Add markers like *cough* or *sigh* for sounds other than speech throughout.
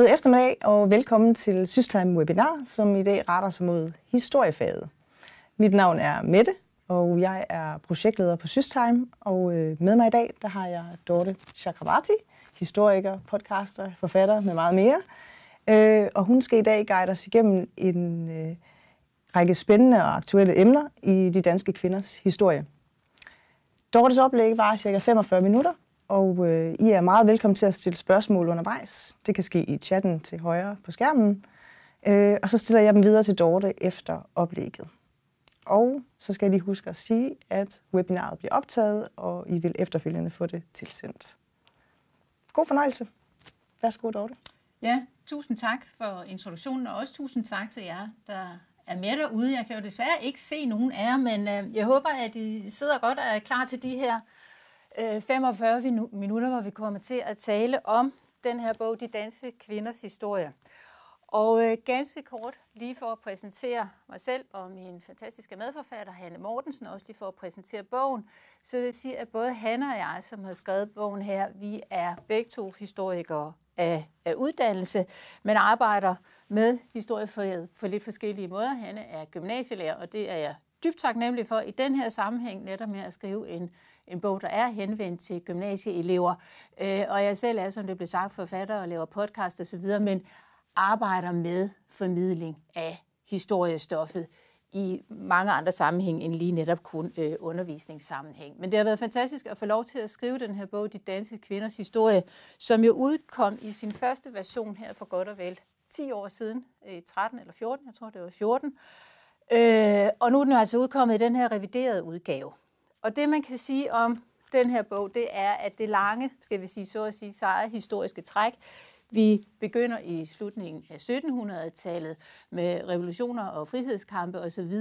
God eftermiddag og velkommen til Systime Webinar, som i dag retter sig mod historiefaget. Mit navn er Mette, og jeg er projektleder på Systime, og øh, med mig i dag der har jeg Dorte Chakravarti, historiker, podcaster, forfatter med meget mere. Øh, og hun skal i dag guide os igennem en øh, række spændende og aktuelle emner i de danske kvinders historie. Dortes oplæg var cirka 45 minutter, og øh, I er meget velkommen til at stille spørgsmål undervejs. Det kan ske i chatten til højre på skærmen. Øh, og så stiller jeg dem videre til Dorte efter oplægget. Og så skal jeg lige huske at sige, at webinaret bliver optaget, og I vil efterfølgende få det tilsendt. God fornøjelse. Værsgo, Dorte. Ja, tusind tak for introduktionen, og også tusind tak til jer, der er med derude. Jeg kan jo desværre ikke se nogen af jer, men øh, jeg håber, at I sidder godt og er klar til de her øh, 45 minutter, hvor vi kommer til at tale om den her bog, De Danske Kvinders Historie. Og øh, ganske kort, lige for at præsentere mig selv og min fantastiske medforfatter, Hanne Mortensen, også lige for at præsentere bogen, så vil jeg sige, at både Hanne og jeg, som har skrevet bogen her, vi er begge to historikere af, af uddannelse, men arbejder med historiefaget på lidt forskellige måder. Hanne er gymnasielærer, og det er jeg dybt taknemmelig for i den her sammenhæng, netop med at skrive en en bog, der er henvendt til gymnasieelever. Øh, og jeg selv er, som det blev sagt, forfatter og laver podcast osv., men arbejder med formidling af historiestoffet i mange andre sammenhæng end lige netop kun øh, undervisningssammenhæng. Men det har været fantastisk at få lov til at skrive den her bog, De Danske Kvinders Historie, som jo udkom i sin første version her for godt og vel 10 år siden, øh, 13 eller 14, jeg tror det var 14. Øh, og nu er den altså udkommet i den her reviderede udgave. Og det, man kan sige om den her bog, det er, at det lange, skal vi sige, så at sige, seje historiske træk, vi begynder i slutningen af 1700-tallet med revolutioner og frihedskampe osv.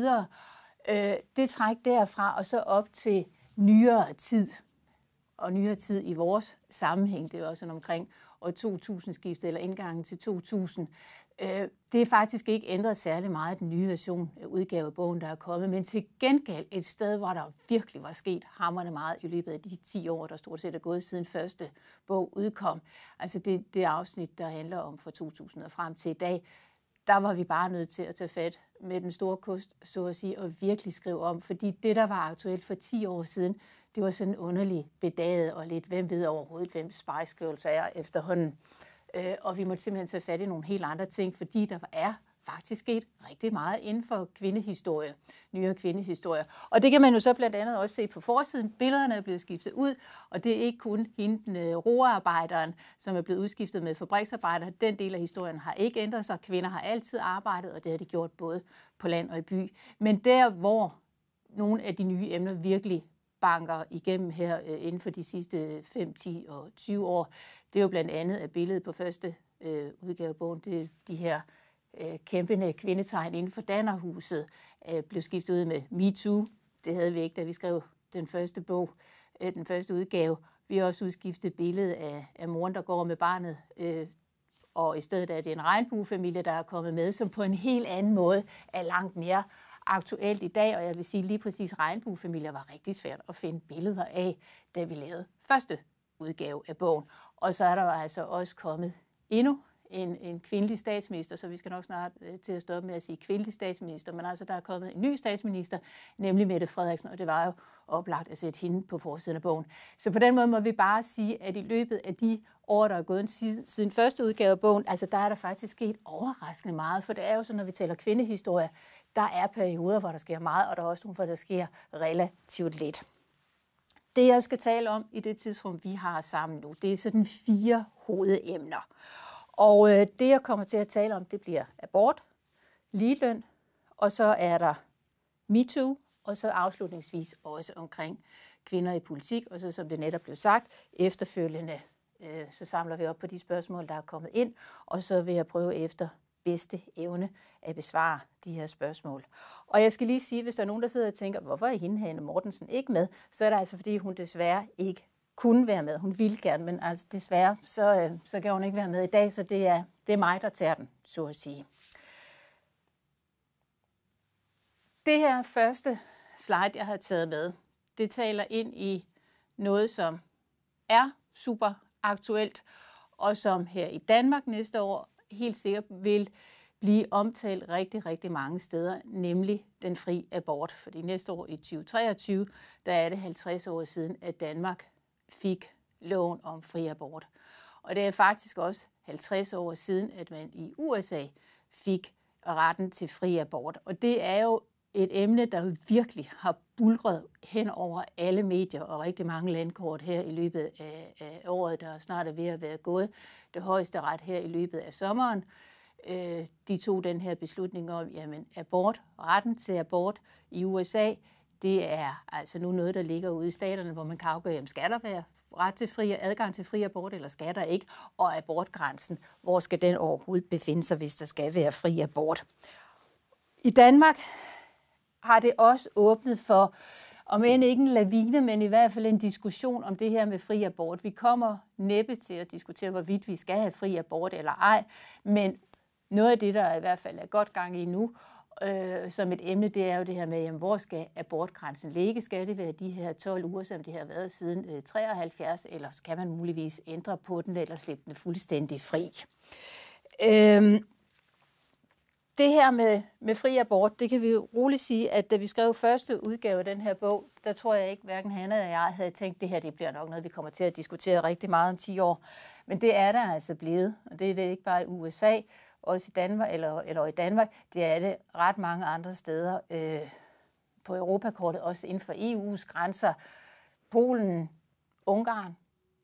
Øh, det træk derfra og så op til nyere tid. Og nyere tid i vores sammenhæng, det er også omkring år 2000-skiftet eller indgangen til 2000. Øh, det er faktisk ikke ændret særlig meget den nye version af udgavebogen, bogen, der er kommet, men til gengæld et sted, hvor der virkelig var sket hammerne meget i løbet af de 10 år, der stort set er gået siden første bog udkom. Altså det, det afsnit, der handler om fra 2000 og frem til i dag, der var vi bare nødt til at tage fat med den store kost, så at sige, og virkelig skrive om, fordi det, der var aktuelt for 10 år siden, det var sådan underligt bedaget og lidt, hvem ved overhovedet, hvem Spice Girls er efterhånden øh, og vi måtte simpelthen tage fat i nogle helt andre ting, fordi der er faktisk sket rigtig meget inden for kvindehistorie, nyere kvindehistorie. Og det kan man jo så blandt andet også se på forsiden. Billederne er blevet skiftet ud, og det er ikke kun hende, øh, roarbejderen, som er blevet udskiftet med fabriksarbejder. Den del af historien har ikke ændret sig. Kvinder har altid arbejdet, og det har de gjort både på land og i by. Men der, hvor nogle af de nye emner virkelig banker igennem her øh, inden for de sidste 5, 10 og 20 år, det er jo blandt andet af billedet på første øh, udgave det er de her øh, kæmpende kvindetegn inden for Dannerhuset, øh, blev skiftet ud med MeToo. Det havde vi ikke, da vi skrev den første bog, øh, den første udgave. Vi har også udskiftet billedet af, af moren, der går med barnet, øh, og i stedet er det en regnbuefamilie, der er kommet med, som på en helt anden måde er langt mere aktuelt i dag, og jeg vil sige lige præcis, regnbuefamilier var rigtig svært at finde billeder af, da vi lavede første udgave af bogen. Og så er der altså også kommet endnu en, en kvindelig statsminister, så vi skal nok snart øh, til at stoppe med at sige kvindelig statsminister, men altså der er kommet en ny statsminister, nemlig Mette Frederiksen, og det var jo oplagt at sætte hende på forsiden af bogen. Så på den måde må vi bare sige, at i løbet af de år, der er gået siden første udgave af bogen, altså der er der faktisk sket overraskende meget, for det er jo sådan, når vi taler kvindehistorie, der er perioder, hvor der sker meget, og der er også nogle, hvor der sker relativt lidt. Det, jeg skal tale om i det tidsrum, vi har sammen nu, det er sådan fire hovedemner. Og øh, det, jeg kommer til at tale om, det bliver abort, ligeløn, og så er der MeToo, og så afslutningsvis også omkring kvinder i politik, og så som det netop blev sagt, efterfølgende øh, så samler vi op på de spørgsmål, der er kommet ind, og så vil jeg prøve efter bedste evne at besvare de her spørgsmål. Og jeg skal lige sige, hvis der er nogen, der sidder og tænker, hvorfor er hende Hanne Mortensen ikke med, så er det altså, fordi hun desværre ikke kunne være med. Hun ville gerne, men altså desværre, så, øh, så kan hun ikke være med i dag, så det er, det er mig, der tager den, så at sige. Det her første slide, jeg har taget med, det taler ind i noget, som er super aktuelt, og som her i Danmark næste år helt sikkert vil blive omtalt rigtig, rigtig mange steder, nemlig den fri abort. Fordi næste år i 2023, der er det 50 år siden, at Danmark fik loven om fri abort. Og det er faktisk også 50 år siden, at man i USA fik retten til fri abort. Og det er jo et emne, der virkelig har bulret hen over alle medier og rigtig mange landkort her i løbet af, af året, der snart er ved at være gået. Det højeste ret her i løbet af sommeren. Øh, de tog den her beslutning om, jamen abort, retten til abort i USA, det er altså nu noget, der ligger ude i staterne, hvor man kan afgøre, jamen skal der være ret til fri adgang til fri abort, eller skal der ikke? Og abortgrænsen, hvor skal den overhovedet befinde sig, hvis der skal være fri abort? I Danmark har det også åbnet for, om end ikke en lavine, men i hvert fald en diskussion om det her med fri abort. Vi kommer næppe til at diskutere, hvorvidt vi skal have fri abort eller ej, men noget af det, der i hvert fald er godt gang i nu, øh, som et emne, det er jo det her med, jamen, hvor skal abortgrænsen ligge? Skal det være de her 12 uger, som det har været siden øh, 73, eller kan man muligvis ændre på den, eller slippe den fuldstændig fri? Øh, det her med, med fri abort, det kan vi jo roligt sige, at da vi skrev første udgave af den her bog, der tror jeg ikke, hverken Hanna og jeg havde tænkt, det her det bliver nok noget, vi kommer til at diskutere rigtig meget om 10 år. Men det er der altså blevet, og det er det ikke bare i USA, også i Danmark, eller, eller i Danmark, det er det ret mange andre steder øh, på Europakortet, også inden for EU's grænser. Polen, Ungarn,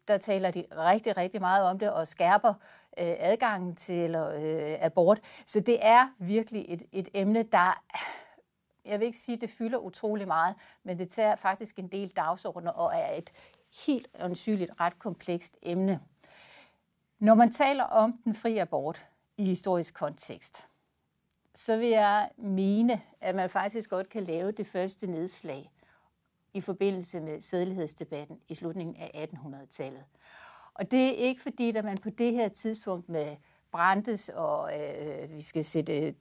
der taler de rigtig, rigtig meget om det og skærper øh, Øh, adgangen til øh, abort. Så det er virkelig et, et emne, der jeg vil ikke sige, at det fylder utrolig meget, men det tager faktisk en del dagsordner og er et helt ansynligt ret komplekst emne. Når man taler om den frie abort i historisk kontekst, så vil jeg mene, at man faktisk godt kan lave det første nedslag i forbindelse med sædelighedsdebatten i slutningen af 1800-tallet. Og det er ikke fordi, at man på det her tidspunkt med Brandes, og øh, vi skal sætte øh,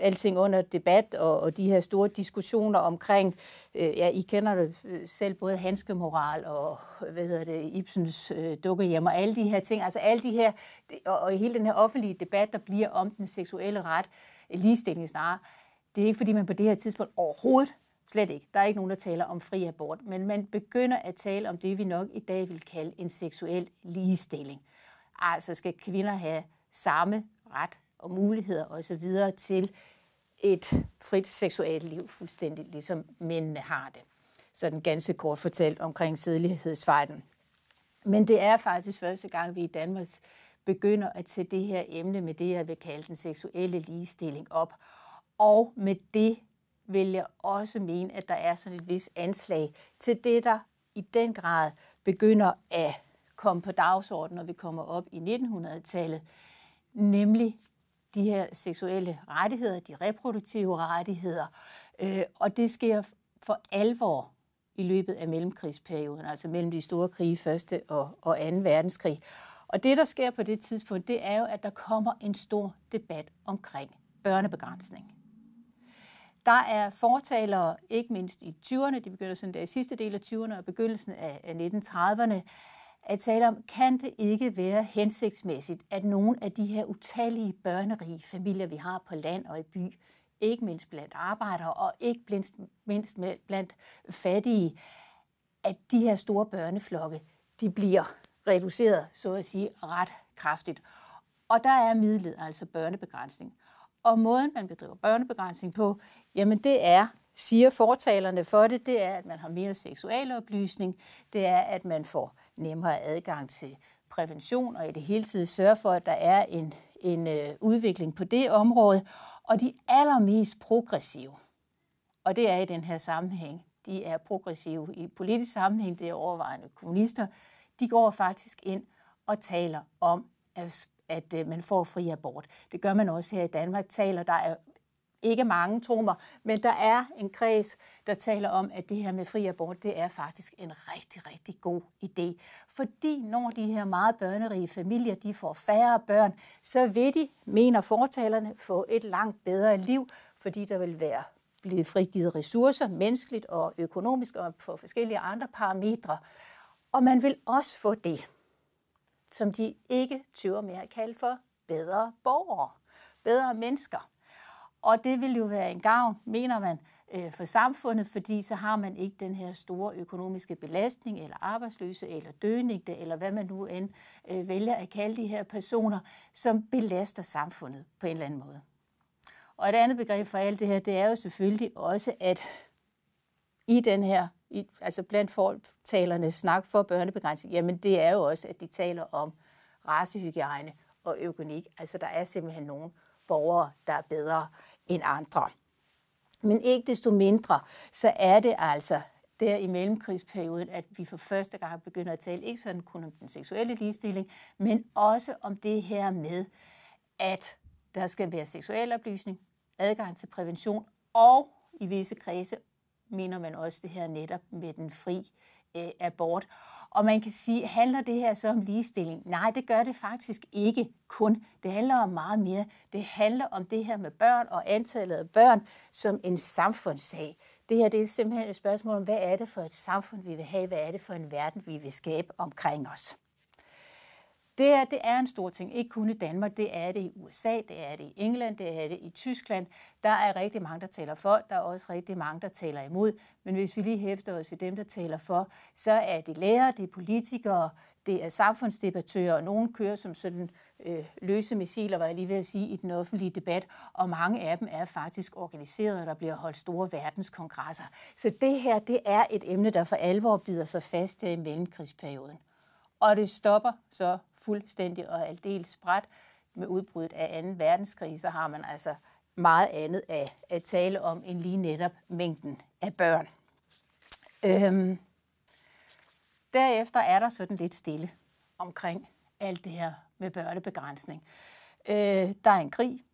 alting under debat, og, og de her store diskussioner omkring, øh, ja, I kender det øh, selv, både handskemoral og, hvad hedder det, Ibsens øh, dukkehjem, og alle de her ting, altså alle de her, og, og hele den her offentlige debat, der bliver om den seksuelle ret, ligestilling snarere, det er ikke fordi, man på det her tidspunkt overhovedet Slet ikke. Der er ikke nogen, der taler om fri abort, men man begynder at tale om det, vi nok i dag vil kalde en seksuel ligestilling. Altså skal kvinder have samme ret og muligheder osv. til et frit seksuelt liv, fuldstændig ligesom mændene har det. Så den ganske kort fortalt omkring sædelighedsfejden. Men det er faktisk første gang, vi i Danmark begynder at se det her emne med det, jeg vil kalde den seksuelle ligestilling op. Og med det vil jeg også mene, at der er sådan et vis anslag til det, der i den grad begynder at komme på dagsordenen, når vi kommer op i 1900-tallet, nemlig de her seksuelle rettigheder, de reproduktive rettigheder, øh, og det sker for alvor i løbet af mellemkrigsperioden, altså mellem de store krige, første og, og anden verdenskrig. Og det, der sker på det tidspunkt, det er jo, at der kommer en stor debat omkring børnebegrænsning. Der er fortalere, ikke mindst i 20'erne, de begynder sådan der i sidste del af 20'erne og begyndelsen af 1930'erne, at tale om, kan det ikke være hensigtsmæssigt, at nogle af de her utallige børnerige familier, vi har på land og i by, ikke mindst blandt arbejdere og ikke mindst, mindst blandt fattige, at de her store børneflokke, de bliver reduceret, så at sige, ret kraftigt. Og der er midlet altså børnebegrænsning. Og måden, man bedriver børnebegrænsning på, Jamen det er, siger fortalerne for det, det er, at man har mere seksualoplysning, det er, at man får nemmere adgang til prævention, og i det hele taget sørger for, at der er en, en øh, udvikling på det område. Og de allermest progressive, og det er i den her sammenhæng, de er progressive i politisk sammenhæng, det er overvejende kommunister, de går faktisk ind og taler om, at, at øh, man får fri abort. Det gør man også her i Danmark, taler der er ikke mange tomer, men der er en kreds, der taler om, at det her med fri abort, det er faktisk en rigtig, rigtig god idé. Fordi når de her meget børnerige familier, de får færre børn, så vil de, mener fortalerne, få et langt bedre liv, fordi der vil være blevet frigivet ressourcer, menneskeligt og økonomisk og på forskellige andre parametre. Og man vil også få det, som de ikke tøver med at kalde for bedre borgere, bedre mennesker. Og det vil jo være en gavn, mener man, øh, for samfundet, fordi så har man ikke den her store økonomiske belastning, eller arbejdsløse, eller døgnigte, eller hvad man nu end øh, vælger at kalde de her personer, som belaster samfundet på en eller anden måde. Og et andet begreb for alt det her, det er jo selvfølgelig også, at i den her, i, altså blandt folk talerne snak for børnebegrænsning, jamen det er jo også, at de taler om racehygiejne og økonomik. Altså der er simpelthen nogen borgere, der er bedre end andre. Men ikke desto mindre, så er det altså der i mellemkrigsperioden, at vi for første gang begynder at tale ikke sådan kun om den seksuelle ligestilling, men også om det her med, at der skal være seksuel oplysning, adgang til prævention, og i visse kredse mener man også det her netop med den fri øh, abort. Og man kan sige, handler det her så om ligestilling? Nej, det gør det faktisk ikke kun. Det handler om meget mere. Det handler om det her med børn og antallet af børn som en samfundssag. Det her det er simpelthen et spørgsmål om, hvad er det for et samfund, vi vil have? Hvad er det for en verden, vi vil skabe omkring os? Det er, det er en stor ting. Ikke kun i Danmark, det er det i USA, det er det i England, det er det i Tyskland. Der er rigtig mange, der taler for, der er også rigtig mange, der taler imod. Men hvis vi lige hæfter os ved dem, der taler for, så er det lærere, det er politikere, det er samfundsdebattører, og nogen kører som sådan øh, løse missiler, var jeg lige ved at sige, i den offentlige debat, og mange af dem er faktisk organiseret, og der bliver holdt store verdenskongresser. Så det her, det er et emne, der for alvor bider sig fast i mellemkrigsperioden. Og det stopper så fuldstændig og aldeles spredt med udbruddet af 2. verdenskrig, så har man altså meget andet at, at tale om end lige netop mængden af børn. Øhm, derefter er der sådan lidt stille omkring alt det her med børnebegrænsning. Øh, der er en krig.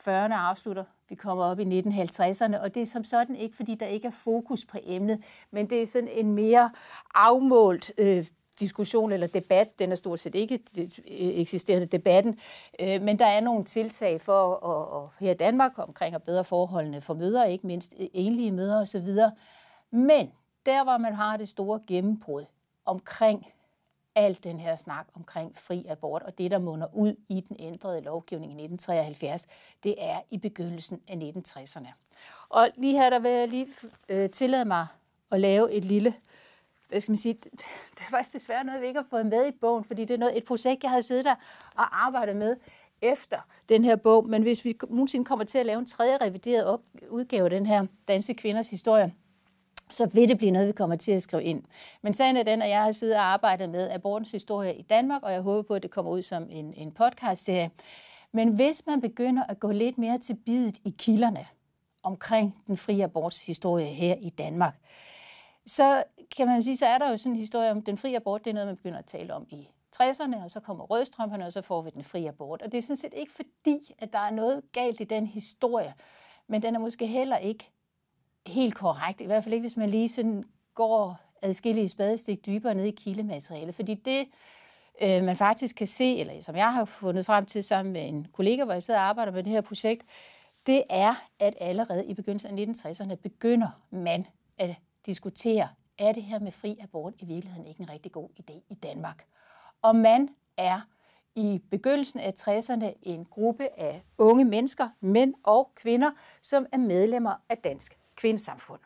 40'erne afslutter. Vi kommer op i 1950'erne, og det er som sådan ikke, fordi der ikke er fokus på emnet, men det er sådan en mere afmålt øh, diskussion eller debat. Den er stort set ikke eksisterende debatten, øh, men der er nogle tiltag for at, at, her i Danmark omkring at bedre forholdene for møder, ikke mindst enlige møder osv. Men der, hvor man har det store gennembrud omkring alt den her snak omkring fri abort, og det, der munder ud i den ændrede lovgivning i 1973, det er i begyndelsen af 1960'erne. Og lige her, der vil jeg lige øh, tillade mig at lave et lille øh, hvad skal man sige, *laughs* det, er faktisk desværre noget, vi ikke har fået med i bogen, fordi det er noget, et projekt, jeg havde siddet der og arbejdet med efter den her bog. Men hvis vi nogensinde kommer til at lave en tredje revideret op, udgave af den her Danske Kvinders Historie, så vil det blive noget, vi kommer til at skrive ind. Men sagen er den, at jeg har siddet og arbejdet med abortens historie i Danmark, og jeg håber på, at det kommer ud som en, en podcast-serie. Men hvis man begynder at gå lidt mere til bidet i kilderne omkring den frie abortshistorie her i Danmark, øh, så kan man sige, så er der jo sådan en historie om, den frie abort, det er noget, man begynder at tale om i 60'erne, og så kommer rødstrømperne, og så får vi den frie abort. Og det er sådan set ikke fordi, at der er noget galt i den historie, men den er måske heller ikke helt korrekt, i hvert fald ikke, hvis man lige sådan går adskillige spadestik dybere ned i kildemateriale, fordi det, øh, man faktisk kan se, eller som jeg har fundet frem til sammen med en kollega, hvor jeg sidder og arbejder med det her projekt, det er, at allerede i begyndelsen af 1960'erne begynder man at diskutere, er det her med fri abort i virkeligheden ikke en rigtig god idé i Danmark? Og man er i begyndelsen af 60'erne en gruppe af unge mennesker, mænd og kvinder, som er medlemmer af Dansk Kvindesamfund.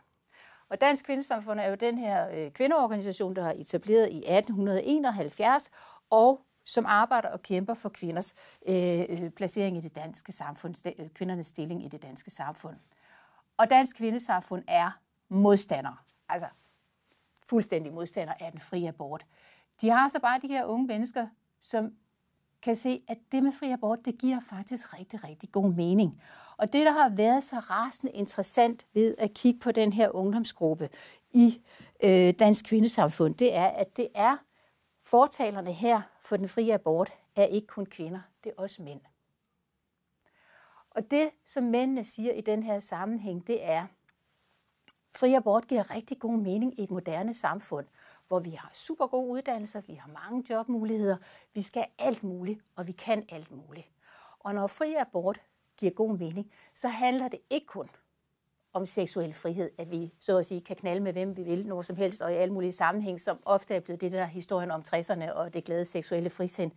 Og Dansk Kvindesamfund er jo den her øh, kvindeorganisation, der har etableret i 1871, og som arbejder og kæmper for kvinders øh, øh placering i det danske samfund, øh, kvindernes stilling i det danske samfund. Og Dansk Kvindesamfund er modstandere altså fuldstændig modstander af den frie abort. De har så bare de her unge mennesker, som kan se, at det med fri abort, det giver faktisk rigtig, rigtig god mening. Og det, der har været så rasende interessant ved at kigge på den her ungdomsgruppe i øh, Dansk Kvindesamfund, det er, at det er fortalerne her for den frie abort, er ikke kun kvinder, det er også mænd. Og det, som mændene siger i den her sammenhæng, det er, Fri abort giver rigtig god mening i et moderne samfund, hvor vi har super gode uddannelser, vi har mange jobmuligheder, vi skal alt muligt, og vi kan alt muligt. Og når fri abort giver god mening, så handler det ikke kun om seksuel frihed, at vi så at sige kan knalde med hvem vi vil, når som helst, og i alle mulige sammenhæng, som ofte er blevet det der historien om 60'erne og det glade seksuelle frisind.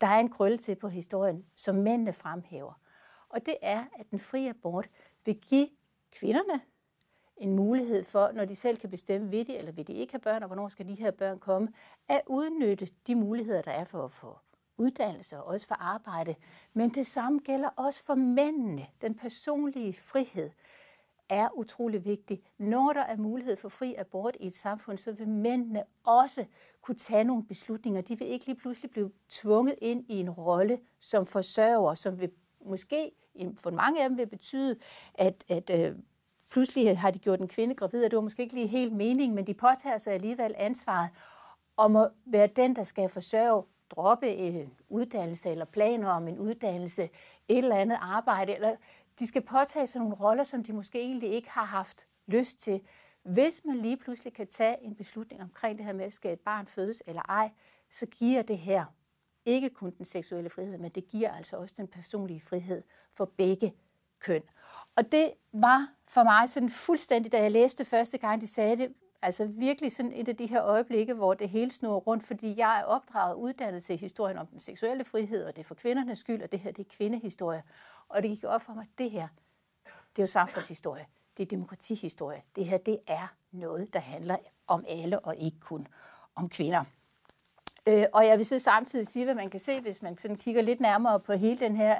Der er en krølle til på historien, som mændene fremhæver. Og det er, at den frie abort vil give kvinderne en mulighed for, når de selv kan bestemme, vil de eller vil de ikke have børn, og hvornår skal de her børn komme, at udnytte de muligheder, der er for at få uddannelse og også for arbejde. Men det samme gælder også for mændene. Den personlige frihed er utrolig vigtig. Når der er mulighed for fri abort i et samfund, så vil mændene også kunne tage nogle beslutninger. De vil ikke lige pludselig blive tvunget ind i en rolle som forsørger, som vil måske for mange af dem vil betyde, at, at øh, pludselig har de gjort en kvinde gravid, og det var måske ikke lige helt meningen, men de påtager sig alligevel ansvaret om at være den, der skal forsørge, droppe en uddannelse eller planer om en uddannelse, et eller andet arbejde, eller de skal påtage sig nogle roller, som de måske egentlig ikke har haft lyst til. Hvis man lige pludselig kan tage en beslutning omkring det her med, skal et barn fødes eller ej, så giver det her ikke kun den seksuelle frihed, men det giver altså også den personlige frihed for begge køn. Og det var for mig sådan fuldstændig, da jeg læste det første gang, de sagde det, altså virkelig sådan et af de her øjeblikke, hvor det hele snor rundt, fordi jeg er opdraget og uddannet til historien om den seksuelle frihed, og det er for kvindernes skyld, og det her, det er kvindehistorie. Og det gik op for mig, det her, det er jo samfundshistorie. det er demokratihistorie. Det her, det er noget, der handler om alle og ikke kun om kvinder. Øh, og jeg vil så samtidig sige, hvad man kan se, hvis man sådan kigger lidt nærmere på hele den her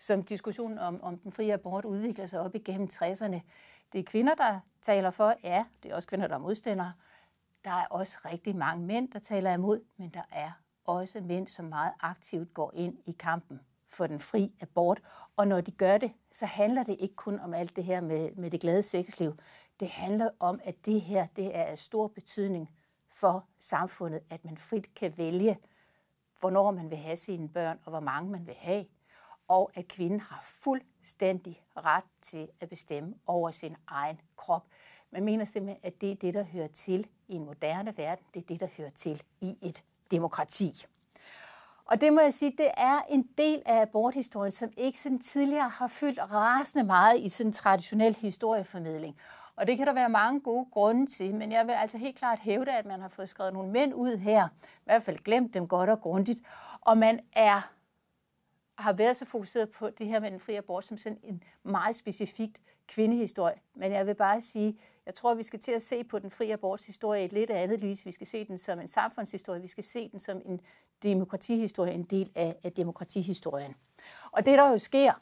som diskussionen om, om den frie abort udvikler sig op igennem 60'erne. Det er kvinder, der taler for, ja, det er også kvinder, der er modstandere. Der er også rigtig mange mænd, der taler imod, men der er også mænd, som meget aktivt går ind i kampen for den fri abort. Og når de gør det, så handler det ikke kun om alt det her med, med det glade sexliv. Det handler om, at det her det er af stor betydning for samfundet, at man frit kan vælge, hvornår man vil have sine børn, og hvor mange man vil have og at kvinden har fuldstændig ret til at bestemme over sin egen krop. Man mener simpelthen, at det er det, der hører til i en moderne verden. Det er det, der hører til i et demokrati. Og det må jeg sige, det er en del af aborthistorien, som ikke sådan tidligere har fyldt rasende meget i sådan traditionel historieformidling. Og det kan der være mange gode grunde til, men jeg vil altså helt klart hævde, at man har fået skrevet nogle mænd ud her, i hvert fald glemt dem godt og grundigt, og man er har været så fokuseret på det her med den frie abort som sådan en meget specifikt kvindehistorie. Men jeg vil bare sige, jeg tror, vi skal til at se på den frie abortshistorie i et lidt andet lys. Vi skal se den som en samfundshistorie, vi skal se den som en demokratihistorie, en del af, af demokratihistorien. Og det, der jo sker,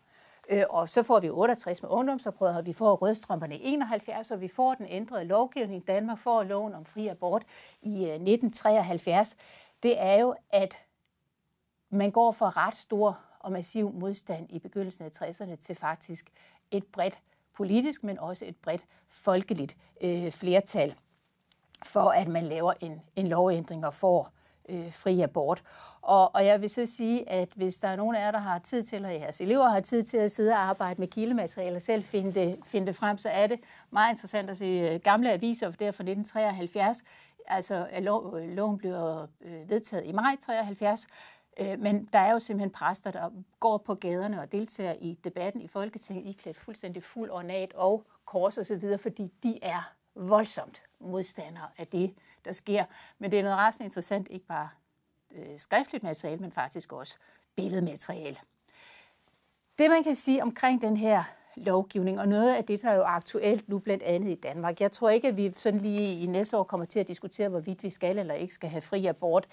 øh, og så får vi 68 med ungdomsoprøret, og vi får rødstrømperne i 71, og vi får den ændrede lovgivning. Danmark får loven om fri abort i øh, 1973. Det er jo, at man går fra ret store og massiv modstand i begyndelsen af 60'erne til faktisk et bredt politisk, men også et bredt folkeligt øh, flertal for, at man laver en, en lovændring og får øh, fri abort. Og, og jeg vil så sige, at hvis der er nogen af jer, der har tid til, og jeres elever har tid til at sidde og arbejde med kildemateriale og selv finde det, finde det frem, så er det meget interessant at se øh, gamle aviser, der fra 1973, altså øh, loven blev øh, vedtaget i maj 73, Øh, men der er jo simpelthen præster, der går på gaderne og deltager i debatten i Folketinget, i klædt fuldstændig fuld ornat og kors osv., fordi de er voldsomt modstandere af det, der sker. Men det er noget ret interessant, ikke bare øh, skriftligt materiale, men faktisk også billedmateriale. Det, man kan sige omkring den her lovgivning, og noget af det, der er jo aktuelt nu blandt andet i Danmark. Jeg tror ikke, at vi sådan lige i næste år kommer til at diskutere, hvorvidt vi skal eller ikke skal have fri abort.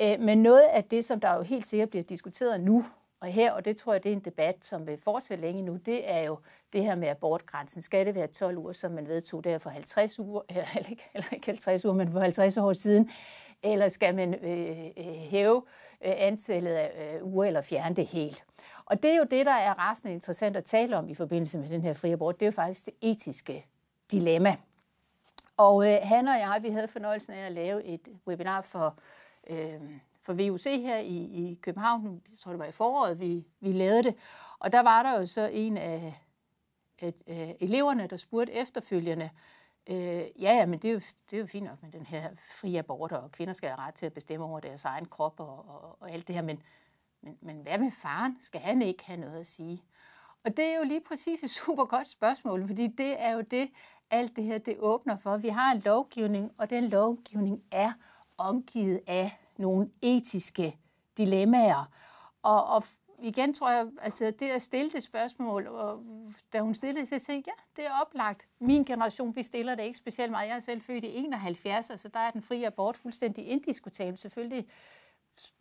Øh, men noget af det, som der jo helt sikkert bliver diskuteret nu og her, og det tror jeg, det er en debat, som vil fortsætte længe nu, det er jo det her med abortgrænsen. Skal det være 12 uger, som man vedtog der for 50 uger, *laughs* eller ikke, eller ikke 50 uger, men for 50 år siden, eller skal man øh, øh hæve øh, antallet af øh, uger eller fjerne det helt? Og det er jo det, der er rasende interessant at tale om i forbindelse med den her frie abort. Det er jo faktisk det etiske dilemma. Og øh, han og jeg, vi havde fornøjelsen af at lave et webinar for øh, for VUC her i, i København. Jeg tror, det var i foråret, vi, vi lavede det. Og der var der jo så en af at, øh, eleverne, der spurgte efterfølgende, øh, ja, men det er, jo, det er jo fint nok med den her frie abort, og kvinder skal have ret til at bestemme over deres egen krop og, og, og alt det her, men, men, men hvad med faren? Skal han ikke have noget at sige? Og det er jo lige præcis et *laughs* super godt spørgsmål, fordi det er jo det, alt det her det åbner for. Vi har en lovgivning, og den lovgivning er omgivet af nogle etiske dilemmaer. Og, og igen tror jeg, altså det at stille det spørgsmål, og da hun stillede det, så tænkte jeg, ja, det er oplagt. Min generation, vi stiller det ikke specielt meget. Jeg er selv født i 71, så altså der er den frie abort fuldstændig indiskutabel. Selvfølgelig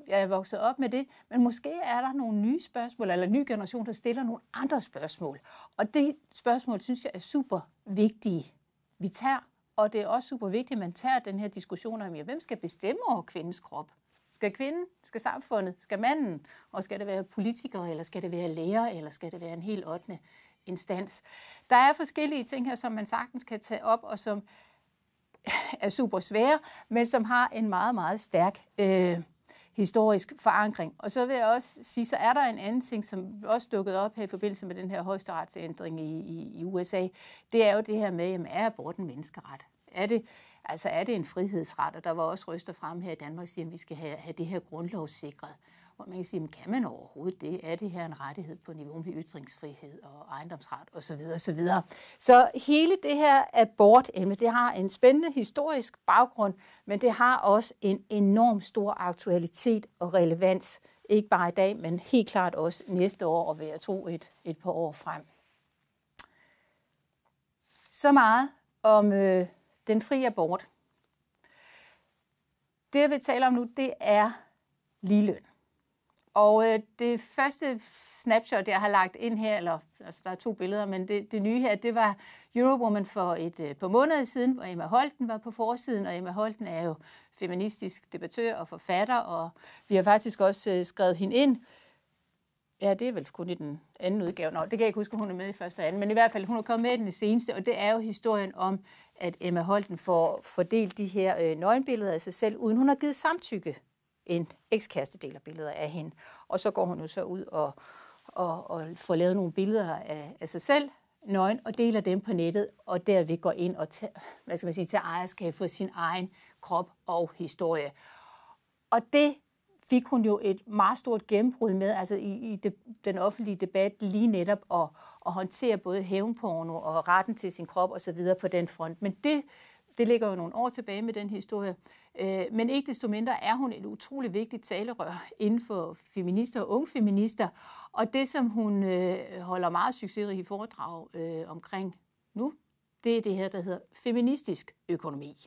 jeg er vokset op med det, men måske er der nogle nye spørgsmål, eller en ny generation, der stiller nogle andre spørgsmål. Og det spørgsmål, synes jeg, er super vigtige. Vi tager og det er også super vigtigt, at man tager den her diskussion om, hvem skal bestemme over kvindens krop? Skal kvinden? Skal samfundet? Skal manden? Og skal det være politikere, eller skal det være læger, eller skal det være en helt 8. instans? Der er forskellige ting her, som man sagtens kan tage op, og som er super svære, men som har en meget, meget stærk øh, historisk forankring. Og så vil jeg også sige, så er der en anden ting, som også dukket op her i forbindelse med den her højesteretsændring i, i, i USA. Det er jo det her med, jamen, er aborten menneskeret? Er det, altså, er det en frihedsret? Og der var også røster frem her i Danmark, der siger, at vi skal have, have det her grundlovssikret hvor man kan sige, kan man overhovedet det? Er det her en rettighed på niveau med ytringsfrihed og ejendomsret osv. osv.? Så hele det her abortemne, det har en spændende historisk baggrund, men det har også en enorm stor aktualitet og relevans, ikke bare i dag, men helt klart også næste år, og ved at tro et, et par år frem. Så meget om øh, den frie abort. Det, vi taler om nu, det er ligeløn. Og øh, det første snapshot, jeg har lagt ind her, eller altså, der er to billeder, men det, det nye her, det var Eurowoman for et øh, par måneder siden, hvor Emma Holten var på forsiden, og Emma Holten er jo feministisk debattør og forfatter, og vi har faktisk også øh, skrevet hende ind. Ja, det er vel kun i den anden udgave. Nå, det kan jeg ikke huske, hun er med i første og anden, men i hvert fald, hun er kommet med i den seneste, og det er jo historien om, at Emma Holten får fordelt de her øh, nøgenbilleder af sig selv, uden hun har givet samtykke en ekskæreste deler billeder af hende. Og så går hun jo så ud og, og, og får lavet nogle billeder af, af sig selv, nøgen, og deler dem på nettet, og derved går ind og tager, hvad skal man sige, tager ejerskab for sin egen krop og historie. Og det fik hun jo et meget stort gennembrud med, altså i, i de, den offentlige debat lige netop at, at håndtere både hævnporno og retten til sin krop osv. på den front. Men det det ligger jo nogle år tilbage med den historie. Øh, men ikke desto mindre er hun et utrolig vigtigt talerør inden for feminister og unge feminister. Og det, som hun øh, holder meget succesrige foredrag øh, omkring nu, det er det her, der hedder feministisk økonomi.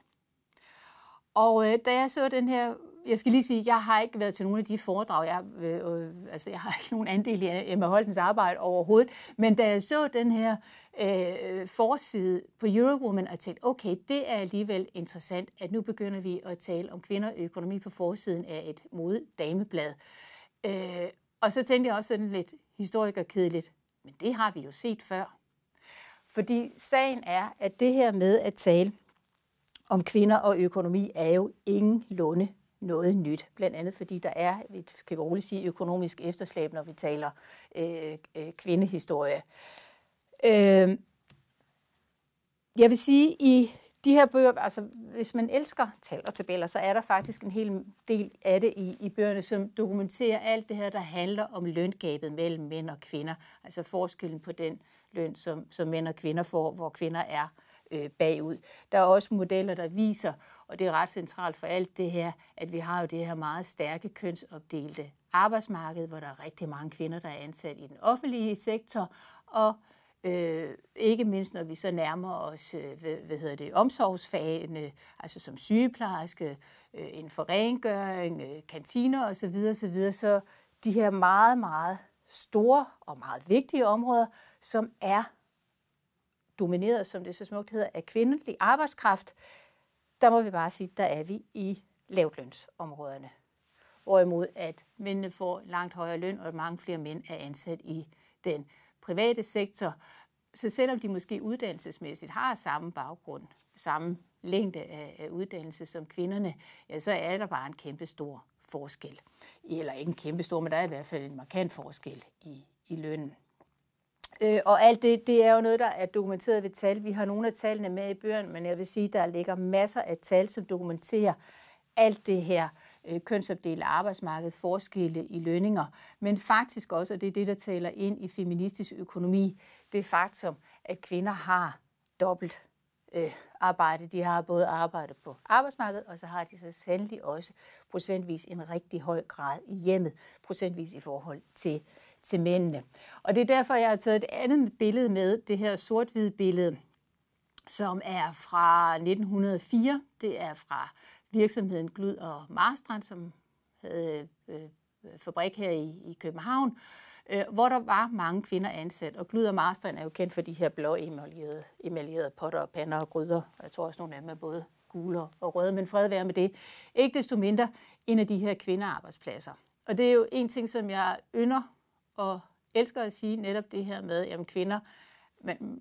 Og da jeg så den her jeg skal lige sige, jeg har ikke været til nogen af de foredrag. Jeg, øh, øh, altså, jeg har ikke nogen andel i Emma Holtens arbejde overhovedet. Men da jeg så den her øh, forside på Eurowoman og tænkte, okay, det er alligevel interessant, at nu begynder vi at tale om kvinder og økonomi på forsiden af et dameblad. Øh, og så tænkte jeg også sådan lidt historikerkedeligt, men det har vi jo set før. Fordi sagen er, at det her med at tale om kvinder og økonomi er jo ingen lunde noget nyt. Blandt andet fordi der er, et kan roligt sige, økonomisk efterslæb, når vi taler øh, øh, kvindehistorie. Øh, jeg vil sige, i de her bøger, altså hvis man elsker tal og tabeller, så er der faktisk en hel del af det i, i bøgerne, som dokumenterer alt det her, der handler om løngabet mellem mænd og kvinder. Altså forskellen på den løn, som, som mænd og kvinder får, hvor kvinder er øh, øh, bagud. Der er også modeller, der viser, og det er ret centralt for alt det her, at vi har jo det her meget stærke kønsopdelte arbejdsmarked, hvor der er rigtig mange kvinder, der er ansat i den offentlige sektor, og Øh, ikke mindst når vi så nærmer os øh, hvad, hvad hedder det, omsorgsfagene, altså som sygeplejerske, øh, inden for rengøring, øh, kantiner osv., osv., så de her meget, meget store og meget vigtige områder, som er domineret, som det så smukt hedder, af kvindelig arbejdskraft, der må vi bare sige, der er vi i lavtlønsområderne. Hvorimod at mændene får langt højere løn, og mange flere mænd er ansat i den private sektor. Så selvom de måske uddannelsesmæssigt har samme baggrund, samme længde af uddannelse som kvinderne, ja, så er der bare en kæmpe stor forskel. Eller ikke en kæmpe stor, men der er i hvert fald en markant forskel i, i lønnen. Øh, og alt det, det er jo noget, der er dokumenteret ved tal. Vi har nogle af tallene med i bøgerne, men jeg vil sige, der ligger masser af tal, som dokumenterer alt det her øh, kønsopdelte arbejdsmarked, forskelle i lønninger, men faktisk også, og det er det, der taler ind i feministisk økonomi, det faktum, at kvinder har dobbelt øh, arbejde. De har både arbejde på arbejdsmarkedet, og så har de så sandelig også procentvis en rigtig høj grad i hjemmet, procentvis i forhold til til mændene. Og det er derfor, jeg har taget et andet billede med, det her sort-hvide billede, som er fra 1904. Det er fra virksomheden Glud og Marstrand, som havde øh, fabrik her i, i København, øh, hvor der var mange kvinder ansat. Og Glud og Marstrand er jo kendt for de her blå emaljerede, emaljerede potter og pander og gryder. Jeg tror også, nogle af dem er både gule og røde, men fred være med det. Ikke desto mindre en af de her kvinderarbejdspladser. Og det er jo en ting, som jeg ynder og elsker at sige netop det her med, at kvinder, man,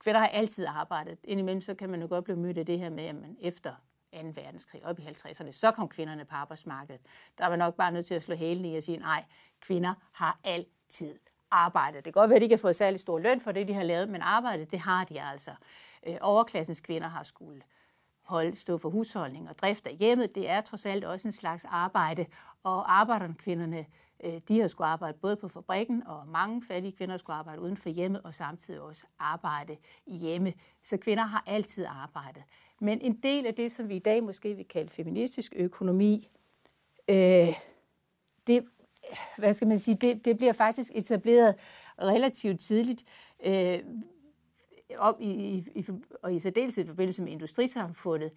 kvinder har altid arbejdet. Indimellem så kan man jo godt blive mødt af det her med, at man efter 2. verdenskrig op i 50'erne, så kom kvinderne på arbejdsmarkedet. Der var nok bare nødt til at slå hælen i og sige, nej, kvinder har altid arbejdet. Det kan godt være, at de ikke har fået særlig stor løn for det, de har lavet, men arbejdet, det har de altså. Øh, overklassens kvinder har skulle holde, stå for husholdning og drift af hjemmet. Det er trods alt også en slags arbejde, og arbejderne kvinderne Øh, de har skulle arbejde både på fabrikken, og mange fattige kvinder skulle arbejde uden for hjemmet, og samtidig også arbejde hjemme. Så kvinder har altid arbejdet. Men en del af det, som vi i dag måske vil kalde feministisk økonomi, øh, det, hvad skal man sige, det, det bliver faktisk etableret relativt tidligt. Øh, op i, i, og i særdeleshed i forbindelse med industrisamfundet,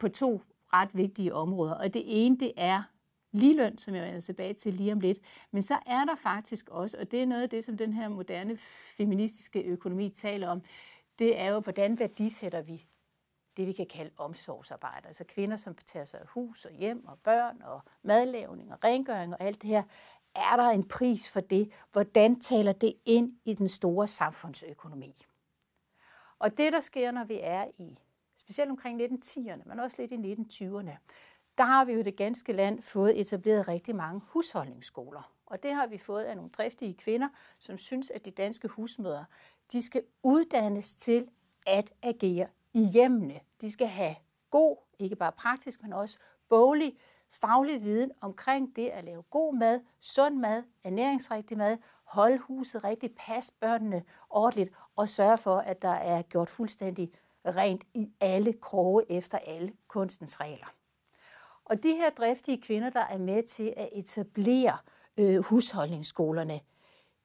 på to ret vigtige områder. Og det ene, det er ligeløn, som jeg vender tilbage til lige om lidt. Men så er der faktisk også, og det er noget af det, som den her moderne feministiske økonomi taler om, det er jo, hvordan værdisætter vi det, vi kan kalde omsorgsarbejde. Altså kvinder, som tager sig af hus og hjem og børn og madlavning og rengøring og alt det her. Er der en pris for det? Hvordan taler det ind i den store samfundsøkonomi? Og det, der sker, når vi er i, specielt omkring 1910'erne, men også lidt i 1920'erne, der har vi jo det ganske land fået etableret rigtig mange husholdningsskoler. Og det har vi fået af nogle driftige kvinder, som synes, at de danske husmøder, de skal uddannes til at agere i hjemmene. De skal have god, ikke bare praktisk, men også boglig, faglig viden omkring det at lave god mad, sund mad, ernæringsrigtig mad, holde huset rigtigt, passe børnene ordentligt og sørge for, at der er gjort fuldstændig rent i alle kroge efter alle kunstens regler. Og de her driftige kvinder, der er med til at etablere øh, husholdningsskolerne,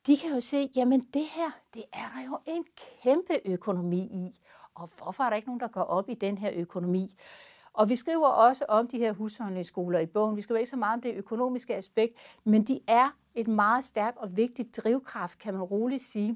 de kan jo se, jamen det her, det er der jo en kæmpe økonomi i. Og hvorfor er der ikke nogen, der går op i den her økonomi? Og vi skriver også om de her husholdningsskoler i bogen. Vi skriver ikke så meget om det økonomiske aspekt, men de er et meget stærkt og vigtigt drivkraft, kan man roligt sige,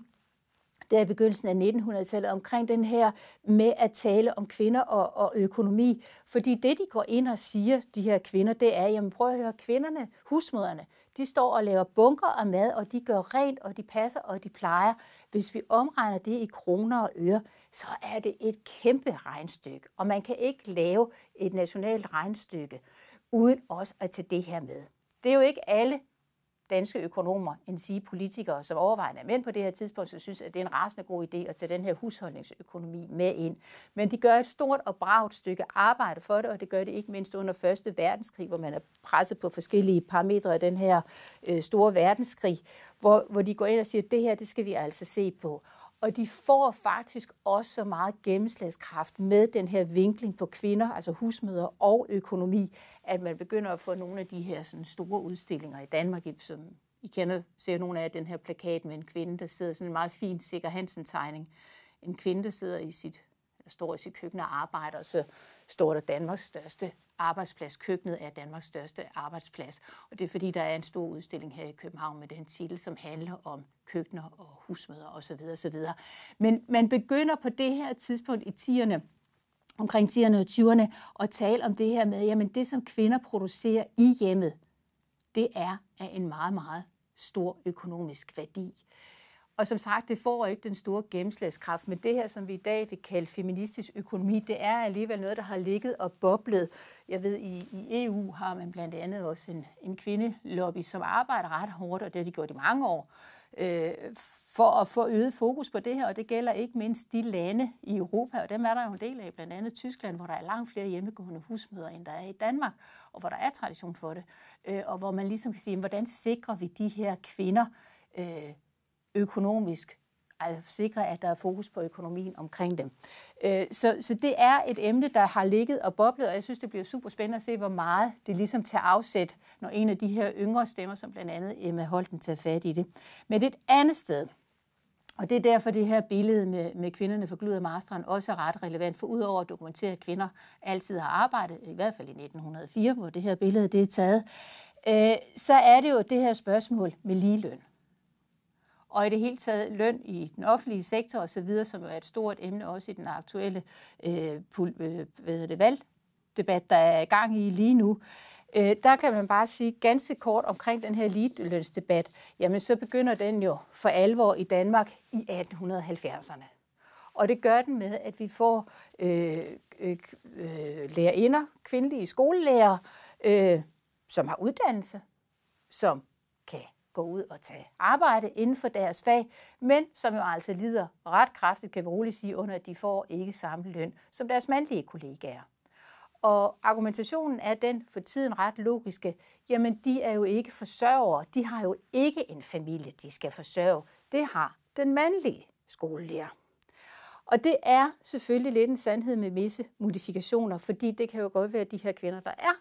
der i begyndelsen af 1900-tallet, omkring den her med at tale om kvinder og, og økonomi. Fordi det, de går ind og siger, de her kvinder, det er, jamen prøv at høre, kvinderne, husmøderne, de står og laver bunker af mad, og de gør rent, og de passer, og de plejer. Hvis vi omregner det i kroner og øre, så er det et kæmpe regnstykke, og man kan ikke lave et nationalt regnstykke uden også at tage det her med. Det er jo ikke alle danske økonomer end sige politikere, som overvejende er mænd på det her tidspunkt, så synes, at det er en rasende god idé at tage den her husholdningsøkonomi med ind. Men de gør et stort og bragt stykke arbejde for det, og det gør det ikke mindst under Første Verdenskrig, hvor man er presset på forskellige parametre af den her øh, store verdenskrig, hvor, hvor de går ind og siger, at det her, det skal vi altså se på og de får faktisk også så meget gennemslagskraft med den her vinkling på kvinder, altså husmøder og økonomi, at man begynder at få nogle af de her sådan, store udstillinger i Danmark, som I kender, ser nogle af den her plakat med en kvinde, der sidder sådan en meget fin Sikker Hansen-tegning. En kvinde, der sidder i sit, står i sit køkken og arbejder, så står der Danmarks største arbejdsplads. Køkkenet er Danmarks største arbejdsplads. Og det er fordi, der er en stor udstilling her i København med den titel, som handler om køkkener og husmøder osv. osv. Men man begynder på det her tidspunkt i tierne omkring 10'erne og 20'erne, og tale om det her med, jamen det, som kvinder producerer i hjemmet, det er af en meget, meget stor økonomisk værdi. Og som sagt, det får ikke den store gennemslagskraft, men det her, som vi i dag vil kalde feministisk økonomi, det er alligevel noget, der har ligget og boblet. Jeg ved, i, i EU har man blandt andet også en, en kvindelobby, som arbejder ret hårdt, og det har de gjort i mange år, øh, for at få øget fokus på det her, og det gælder ikke mindst de lande i Europa, og dem er der jo en del af, blandt andet Tyskland, hvor der er langt flere hjemmegående husmødre, end der er i Danmark, og hvor der er tradition for det, øh, og hvor man ligesom kan sige, hvordan sikrer vi de her kvinder øh, økonomisk, altså sikre, at der er fokus på økonomien omkring dem. Øh, så, så det er et emne, der har ligget og boblet, og jeg synes, det bliver super spændende at se, hvor meget det ligesom tager afsæt, når en af de her yngre stemmer, som blandt andet Emma Holten, tager fat i det. Men et andet sted, og det er derfor det her billede med, med kvinderne for glød Marstrand også er ret relevant, for udover at dokumentere, at kvinder altid har arbejdet, i hvert fald i 1904, hvor det her billede det er taget, øh, så er det jo det her spørgsmål med ligeløn og i det hele taget løn i den offentlige sektor osv., som er et stort emne også i den aktuelle øh, pul, øh, hvad det, valgdebat, der er i gang i lige nu. Øh, der kan man bare sige ganske kort omkring den her ligelønsdebat, jamen så begynder den jo for alvor i Danmark i 1870'erne. Og det gør den med, at vi får øh, øh, øh lærerinder, kvindelige skolelærer, øh, som har uddannelse, som kan gå ud og tage arbejde inden for deres fag, men som jo altså lider ret kraftigt, kan vi roligt sige, under at de får ikke samme løn som deres mandlige kollegaer. Og argumentationen er den for tiden ret logiske, jamen de er jo ikke forsørgere, de har jo ikke en familie, de skal forsørge. Det har den mandlige skolelærer. Og det er selvfølgelig lidt en sandhed med visse modifikationer, fordi det kan jo godt være, at de her kvinder, der er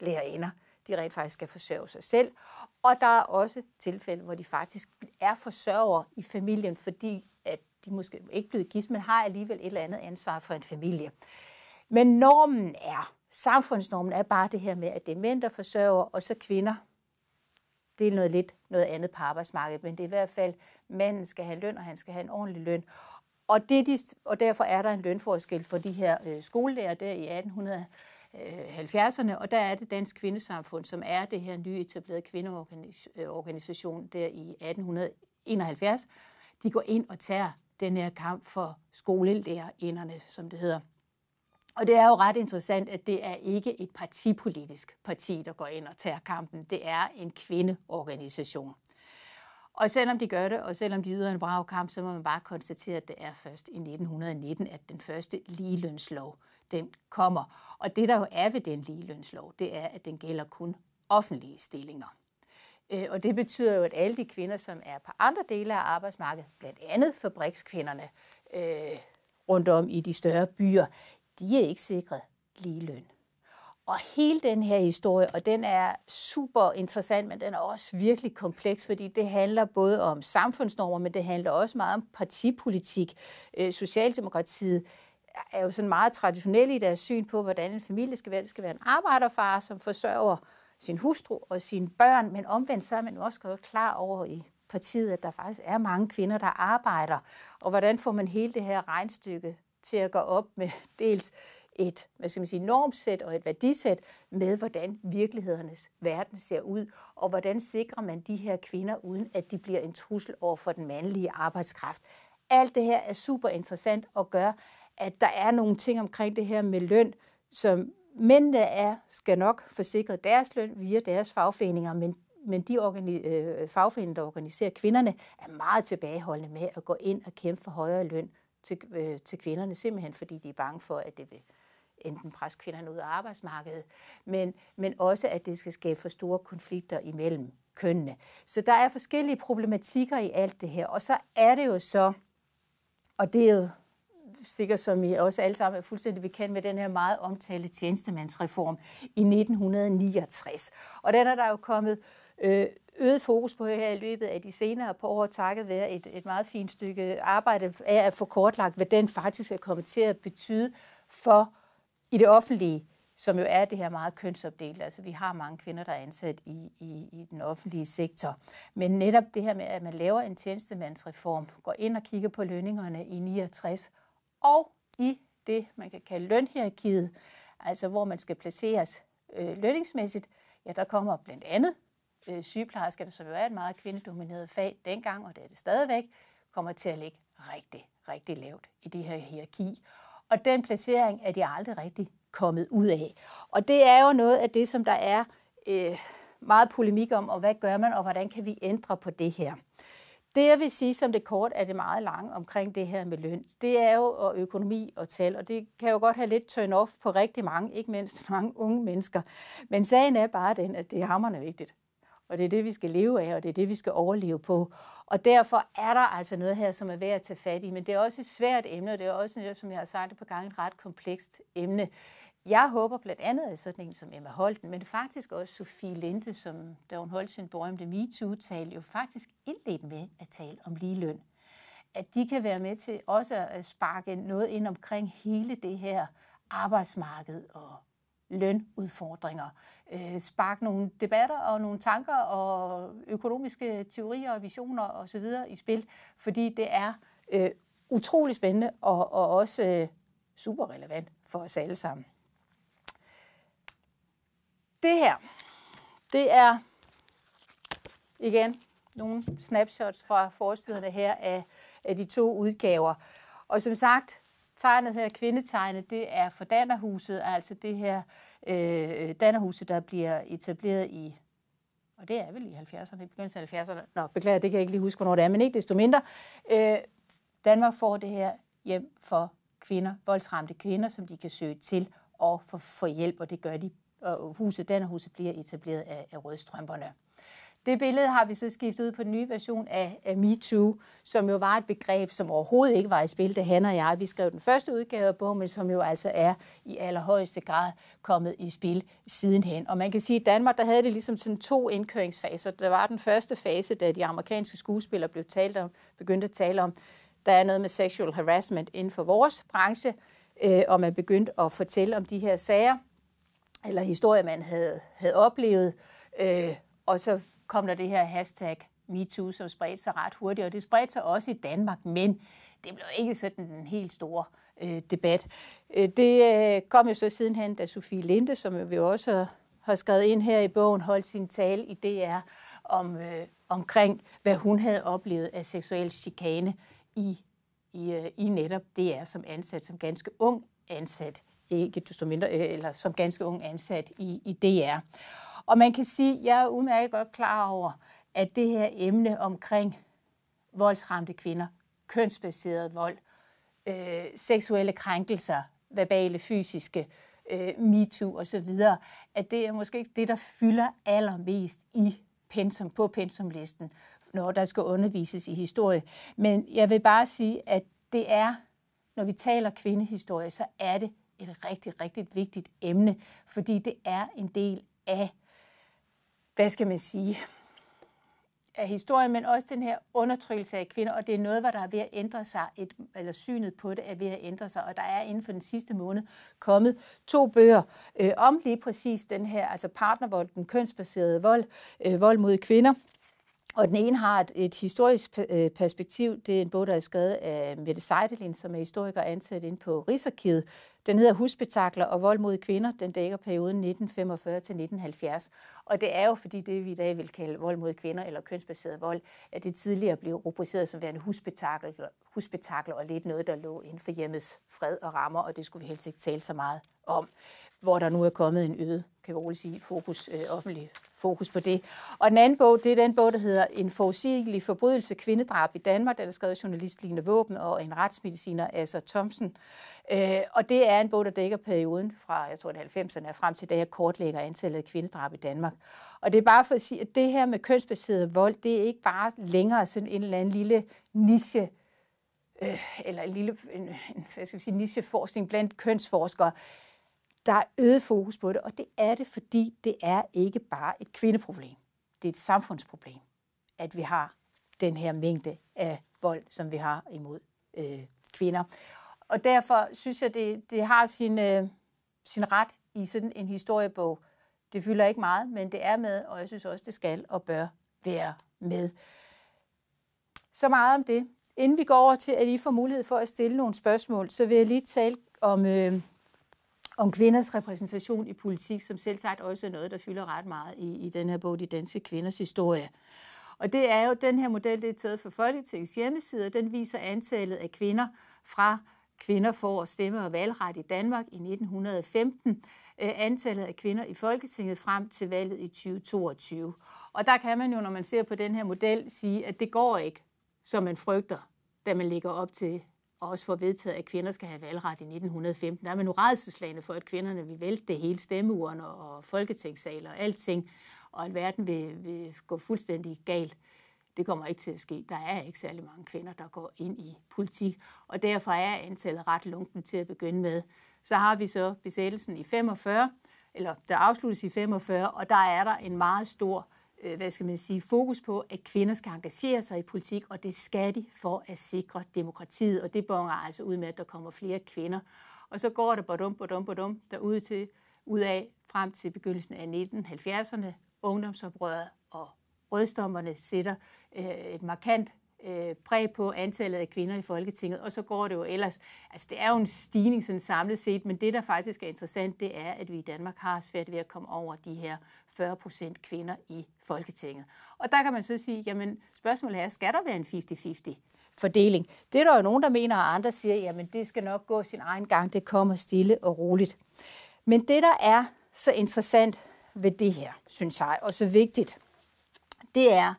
lærerinder, de rent faktisk skal forsørge sig selv. Og der er også tilfælde, hvor de faktisk er forsørger i familien, fordi at de måske ikke er blevet gift, men har alligevel et eller andet ansvar for en familie. Men normen er, samfundsnormen er bare det her med, at det er mænd, der forsørger, og så kvinder. Det er noget lidt noget andet på arbejdsmarkedet, men det er i hvert fald, manden skal have løn, og han skal have en ordentlig løn. Og, det, og derfor er der en lønforskel for de her øh, skolelærer der i 1800 70'erne, øh, og der er det Dansk Kvindesamfund, som er det her nyetablerede kvindeorganisation øh, der i 1871. De går ind og tager den her kamp for skolelærerinderne, som det hedder. Og det er jo ret interessant, at det er ikke et partipolitisk parti, der går ind og tager kampen. Det er en kvindeorganisation. Og selvom de gør det, og selvom de yder en brav kamp, så må man bare konstatere, at det er først i 1919, at den første ligelønslov den kommer. Og det, der jo er ved den ligelønslov, det er, at den gælder kun offentlige stillinger. Øh, og det betyder jo, at alle de kvinder, som er på andre dele af arbejdsmarkedet, blandt andet fabrikskvinderne øh, rundt om i de større byer, de er ikke sikret ligeløn. Og hele den her historie, og den er super interessant, men den er også virkelig kompleks, fordi det handler både om samfundsnormer, men det handler også meget om partipolitik. Øh, Socialdemokratiet er jo sådan meget traditionelle i deres syn på, hvordan en familie skal være. Det skal være en arbejderfar, som forsørger sin hustru og sine børn, men omvendt så er man jo også godt klar over i partiet, at der faktisk er mange kvinder, der arbejder. Og hvordan får man hele det her regnstykke til at gå op med dels et hvad skal man sige, normsæt og et værdisæt med, hvordan virkelighedernes verden ser ud, og hvordan sikrer man de her kvinder, uden at de bliver en trussel over for den mandlige arbejdskraft. Alt det her er super interessant at gøre at der er nogle ting omkring det her med løn, som mændene er, skal nok forsikre deres løn via deres fagforeninger, men men de organi- øh, fagforeninger, der organiserer kvinderne, er meget tilbageholdende med at gå ind og kæmpe for højere løn til, øh, til kvinderne, simpelthen fordi de er bange for, at det vil enten presse kvinderne ud af arbejdsmarkedet, men, men også at det skal skabe for store konflikter imellem kønnene. Så der er forskellige problematikker i alt det her, og så er det jo så, og det er jo sikkert som I også alle sammen er fuldstændig bekendt med den her meget omtalte tjenestemandsreform i 1969. Og den er der jo kommet øh, øget fokus på her i løbet af de senere på år, takket være et, et meget fint stykke arbejde af at få kortlagt, hvad den faktisk er kommet til at betyde for i det offentlige, som jo er det her meget kønsopdelte. Altså vi har mange kvinder, der er ansat i, i, i den offentlige sektor. Men netop det her med, at man laver en tjenestemandsreform, går ind og kigger på lønningerne i 69 og i det, man kan kalde lønhierarkiet, altså hvor man skal placeres øh, lønningsmæssigt, ja, der kommer blandt andet øh, sygeplejersker, som jo er et meget kvindedomineret fag dengang, og det er det stadigvæk, kommer til at ligge rigtig, rigtig lavt i det her hierarki. Og den placering er de aldrig rigtig kommet ud af. Og det er jo noget af det, som der er øh, meget polemik om, og hvad gør man, og hvordan kan vi ændre på det her. Det, jeg vil sige som det kort, er det meget lange omkring det her med løn. Det er jo og økonomi og tal, og det kan jo godt have lidt turn off på rigtig mange, ikke mindst *laughs* mange unge mennesker. Men sagen er bare den, at det er hammerne vigtigt. Og det er det, vi skal leve af, og det er det, vi skal overleve på. Og derfor er der altså noget her, som er værd at tage fat i. Men det er også et svært emne, og det er også, som jeg har sagt et par gange, et ret komplekst emne. Jeg håber blandt andet, at sådan en som Emma Holten, men faktisk også Sofie Linde, som da hun holdt sin berømte om det MeToo, tal jo faktisk indledte med at tale om ligeløn. At de kan være med til også at øh, sparke noget ind omkring hele det her arbejdsmarked og lønudfordringer. Øh, spark nogle debatter og nogle tanker og økonomiske teorier og visioner osv. i spil, fordi det er øh, utrolig spændende og, og også øh, super relevant for os alle sammen. Det her, det er igen nogle snapshots fra forsiderne her af, af de to udgaver. Og som sagt, tegnet her, kvindetegnet, det er for Dannerhuset, altså det her øh, Dannerhuset, der bliver etableret i og det er vel i 70'erne, i begyndelsen af 70'erne. Nå, beklager, det kan jeg ikke lige huske, hvornår det er, men ikke desto mindre. Øh, Danmark får det her hjem for kvinder, voldsramte kvinder, som de kan søge til og få, få hjælp, og det gør de og huset bliver etableret af, af rødstrømperne. Det billede har vi så skiftet ud på den nye version af, af MeToo, som jo var et begreb, som overhovedet ikke var i spil, det han og jeg. Vi skrev den første udgave på, men som jo altså er i allerhøjeste grad kommet i spil sidenhen. Og man kan sige, at i Danmark, der havde det ligesom sådan to indkøringsfaser. Der var den første fase, da de amerikanske skuespillere blev talt om, begyndte at tale om, der er noget med sexual harassment inden for vores branche, øh, og man begyndte at fortælle om de her sager – eller historie, man havde, havde oplevet. Øh, og så kom der det her hashtag MeToo, som spredte sig ret hurtigt, og det spredte sig også i Danmark, men det blev ikke sådan en helt stor øh, debat. Øh, det øh, kom jo så sidenhen, da Sofie Linde, som vi også har skrevet ind her i bogen, holdt sin tale i DR om, øh, omkring, hvad hun havde oplevet af seksuel chikane i, i, øh, i netop DR som ansat, som ganske ung ansat ikke desto mindre, øh, eller som ganske ung ansat i, i DR. Og man kan sige, at jeg er udmærket godt klar over, at det her emne omkring voldsramte kvinder, kønsbaseret vold, øh, seksuelle krænkelser, verbale, fysiske, øh, MeToo osv., at det er måske ikke det, der fylder allermest i pensum, på pensumlisten, når der skal undervises i historie. Men jeg vil bare sige, at det er, når vi taler kvindehistorie, så er det et rigtig, rigtig vigtigt emne, fordi det er en del af, hvad skal man sige, af historien, men også den her undertrykkelse af kvinder, og det er noget, hvor der er ved at ændre sig, et, eller synet på det er ved at ændre sig, og der er inden for den sidste måned kommet to bøger øh, om lige præcis den her, altså partnervold, den kønsbaserede vold, øh, vold mod kvinder, og den ene har et, et historisk øh, perspektiv. Det er en bog, der er skrevet af Mette Seidelin, som er historiker ansat inde på Rigsarkivet, den hedder Husbetakler og vold mod kvinder. Den dækker perioden 1945 til 1970. Og det er jo, fordi det, vi i dag vil kalde vold mod kvinder eller kønsbaseret vold, at det tidligere blev rubriceret som værende husbetakler, og lidt noget, der lå inden for hjemmets fred og rammer, og det skulle vi helst ikke tale så meget om hvor der nu er kommet en øget, kan vi sige, fokus, øh, offentlig fokus på det. Og den anden bog, det er den bog, der hedder En forudsigelig forbrydelse, kvindedrab i Danmark, der er skrevet journalist Line Våben og en retsmediciner, altså Thomsen. Øh, og det er en bog, der dækker perioden fra, jeg tror, det 90'erne frem til, da jeg kortlægger antallet af kvindedrab i Danmark. Og det er bare for at sige, at det her med kønsbaseret vold, det er ikke bare længere sådan en eller anden lille niche, øh, eller en lille en, hvad skal vi sige, nicheforskning blandt kønsforskere der er øget fokus på det, og det er det, fordi det er ikke bare et kvindeproblem. Det er et samfundsproblem, at vi har den her mængde af vold, som vi har imod øh, kvinder. Og derfor synes jeg, det, det har sin, øh, sin ret i sådan en historiebog. Det fylder ikke meget, men det er med, og jeg synes også, det skal og bør være med. Så meget om det. Inden vi går over til, at I får mulighed for at stille nogle spørgsmål, så vil jeg lige tale om øh, om kvinders repræsentation i politik, som selv sagt også er noget, der fylder ret meget i, i den her bog, De Danske Kvinders Historie. Og det er jo den her model, det er taget fra Folketingets hjemmeside, og den viser antallet af kvinder fra kvinder får stemme- og valgret i Danmark i 1915, øh, antallet af kvinder i Folketinget frem til valget i 2022. Og der kan man jo, når man ser på den her model, sige, at det går ikke, som man frygter, da man ligger op til og også får vedtaget, at kvinder skal have valgret i 1915. Der er man nu redselslagende for, at kvinderne vil vælte det hele, stemmeurene og folketingssaler og alting, og at verden vil, vil gå fuldstændig galt. Det kommer ikke til at ske. Der er ikke særlig mange kvinder, der går ind i politik, og derfor er antallet ret lunken til at begynde med. Så har vi så besættelsen i 45, eller der afsluttes i 45, og der er der en meget stor Øh, hvad skal man sige, fokus på, at kvinder skal engagere sig i politik, og det skal de for at sikre demokratiet. Og det bonger altså ud med, at der kommer flere kvinder. Og så går det badum, badum, badum ud til, ud af frem til begyndelsen af 1970'erne. Ungdomsoprøret og rødstommerne sætter øh, et markant øh, præg på antallet af kvinder i Folketinget, og så går det jo ellers. Altså, det er jo en stigning sådan samlet set, men det, der faktisk er interessant, det er, at vi i Danmark har svært ved at komme over de her 40 procent kvinder i Folketinget. Og der kan man så sige, jamen spørgsmålet er, skal der være en 50-50? fordeling. Det er der jo nogen, der mener, og andre siger, jamen det skal nok gå sin egen gang, det kommer stille og roligt. Men det, der er så interessant ved det her, synes jeg, og så vigtigt, det er,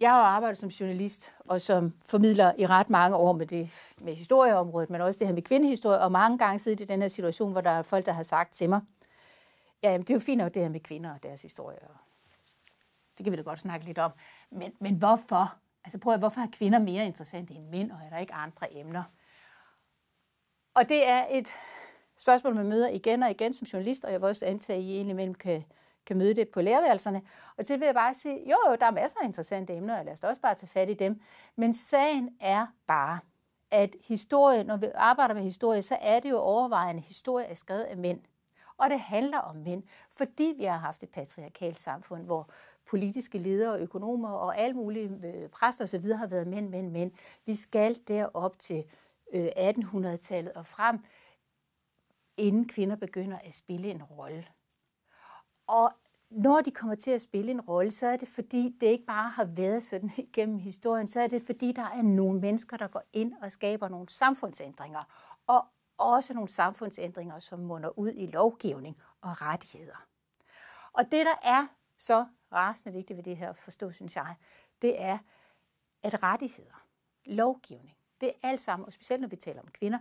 jeg har arbejdet som journalist og som formidler i ret mange år med det med historieområdet, men også det her med kvindehistorie, og mange gange siddet i den her situation, hvor der er folk, der har sagt til mig, Ja, jamen, det er jo fint nok det her med kvinder og deres historie. Og det kan vi da godt snakke lidt om. Men, men hvorfor? Altså prøv at, hvorfor er kvinder mere interessante end mænd, og er der ikke andre emner? Og det er et spørgsmål, man møder igen og igen som journalist, og jeg vil også antage, at I mellem kan, kan møde det på læreværelserne. Og til vil jeg bare sige, jo, jo, der er masser af interessante emner, og lad os da også bare tage fat i dem. Men sagen er bare, at historie, når vi arbejder med historie, så er det jo overvejende, at historie er skrevet af mænd og det handler om mænd, fordi vi har haft et patriarkalt samfund, hvor politiske ledere, økonomer og alle mulige øh, præster osv. har været mænd, mænd, mænd. Vi skal derop til 1800-tallet øh, og frem, inden kvinder begynder at spille en rolle. Og når de kommer til at spille en rolle, så er det fordi, det ikke bare har været sådan *laughs* gennem historien, så er det fordi, der er nogle mennesker, der går ind og skaber nogle samfundsændringer. Og også nogle samfundsændringer, som munder ud i lovgivning og rettigheder. Og det, der er så rasende vigtigt ved det her at forstå, synes jeg, det er, at rettigheder, lovgivning, det er alt sammen, og specielt når vi taler om kvinder,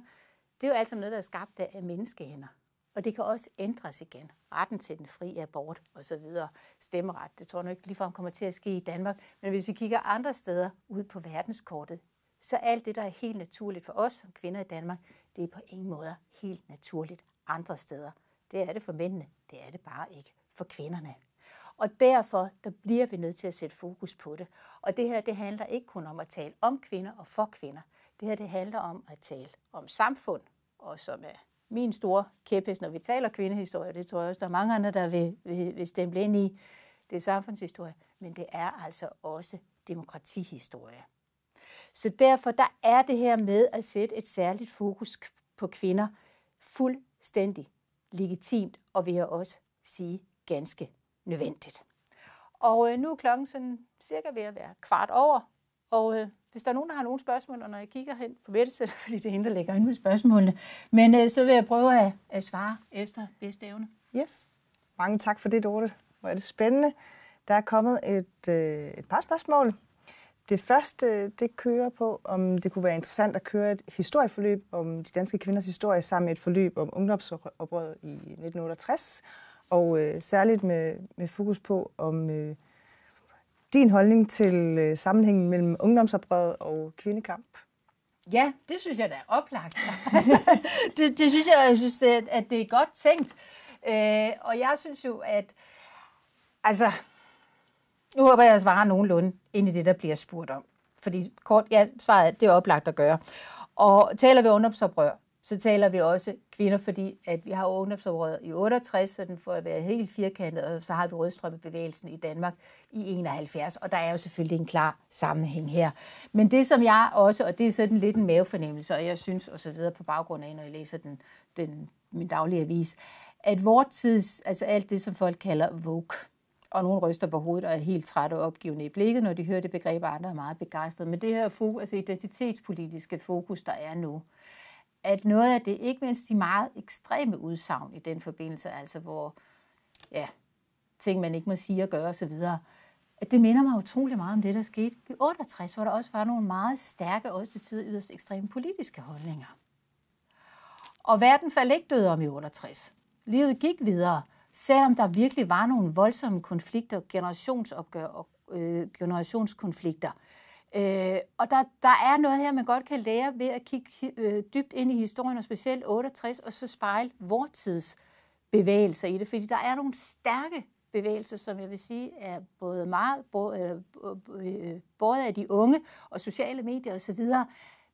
det er jo alt sammen noget, der er skabt af menneskehænder. Og det kan også ændres igen. Retten til den frie abort osv. Stemmeret, det tror jeg nu ikke ligefrem kommer til at ske i Danmark. Men hvis vi kigger andre steder ud på verdenskortet, så alt det, der er helt naturligt for os som kvinder i Danmark, det er på ingen måde helt naturligt andre steder. Det er det for mændene, det er det bare ikke for kvinderne. Og derfor der bliver vi nødt til at sætte fokus på det. Og det her det handler ikke kun om at tale om kvinder og for kvinder. Det her det handler om at tale om samfund, og som er min store kæphest, når vi taler kvindehistorie, det tror jeg også, der er mange andre, der vil, vil, vil stemme ind i, det er samfundshistorie, men det er altså også demokratihistorie. Så derfor der er det her med at sætte et særligt fokus på kvinder fuldstændig legitimt, og vil jeg også sige ganske nødvendigt. Og øh, nu er klokken sådan cirka ved at være kvart over, og øh, hvis der er nogen, der har nogle spørgsmål, og når jeg kigger hen på Mette, så er det *laughs* fordi, det hende, der lægger ind med spørgsmålene. Men øh, så vil jeg prøve at, at svare efter bedste evne. Yes. Mange tak for det, Dorte. Hvor er det spændende. Der er kommet et, øh, et par spørgsmål, det første, det kører på, om det kunne være interessant at køre et historieforløb om de danske kvinders historie sammen med et forløb om ungdomsoprøret i 1968, og øh, særligt med, med fokus på, om øh, din holdning til øh, sammenhængen mellem ungdomsoprøret og kvindekamp. Ja, det synes jeg da er oplagt. *laughs* altså, det, det synes jeg, jeg synes, at, at det er godt tænkt. Øh, og jeg synes jo, at altså, nu håber jeg, at jeg svarer nogenlunde ind i det, der bliver spurgt om. Fordi kort, ja, svaret er, det er oplagt at gøre. Og taler vi ungdomsoprør, så taler vi også kvinder, fordi at vi har ungdomsoprøret i 68, så den får at være helt firkantet, og så har vi rødstrømmebevægelsen i Danmark i 71, og der er jo selvfølgelig en klar sammenhæng her. Men det som jeg også, og det er sådan lidt en mavefornemmelse, og jeg synes og så videre på baggrund af, når jeg læser den, den, min daglige avis, at vores tids, altså alt det, som folk kalder Vogue, og nogen ryster på hovedet og er helt trætte og opgivende i blikket, når de hører det begreb, og andre er meget begejstrede. Men det her fokus, altså identitetspolitiske fokus, der er nu, at noget af det, ikke mindst de meget ekstreme udsagn i den forbindelse, altså hvor ja, ting, man ikke må sige og gøre osv., at det minder mig utrolig meget om det, der skete i 68, hvor der også var nogle meget stærke, også til tider yderst ekstreme politiske holdninger. Og verden faldt ikke død om i 68. Livet gik videre, selvom der virkelig var nogle voldsomme konflikter, generationsopgør og øh, generationskonflikter. Øh, og der, der er noget her, man godt kan lære ved at kigge øh, dybt ind i historien, og specielt 68, og så spejle vortids tids bevægelser i det, fordi der er nogle stærke bevægelser, som jeg vil sige er både meget, både, øh, øh, både af de unge og sociale medier osv.,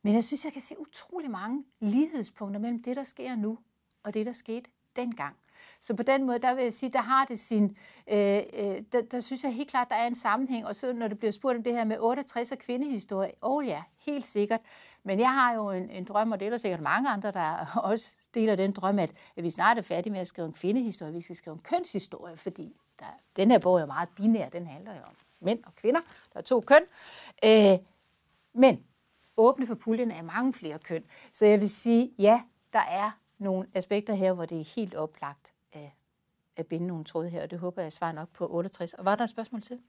men jeg synes, jeg kan se utrolig mange lighedspunkter mellem det, der sker nu, og det, der skete dengang. Så på den måde, der vil jeg sige, der har det sin, øh, øh, der, der synes jeg helt klart, der er en sammenhæng. Og så når det bliver spurgt om det her med 68 og kvindehistorie, åh oh ja, helt sikkert. Men jeg har jo en, en drøm, og det er der sikkert mange andre, der *laughs* også deler den drøm, at, at vi snart er færdige med at skrive en kvindehistorie, vi skal skrive en kønshistorie, fordi der, den her bog er meget binær, den handler jo om mænd og kvinder, der er to køn. Øh, men åbne for puljen er mange flere køn. Så jeg vil sige, ja, der er nogle aspekter her, hvor det er helt oplagt at, at binde nogle tråde her, og det håber jeg svarer nok på 68. Og var der et spørgsmål til?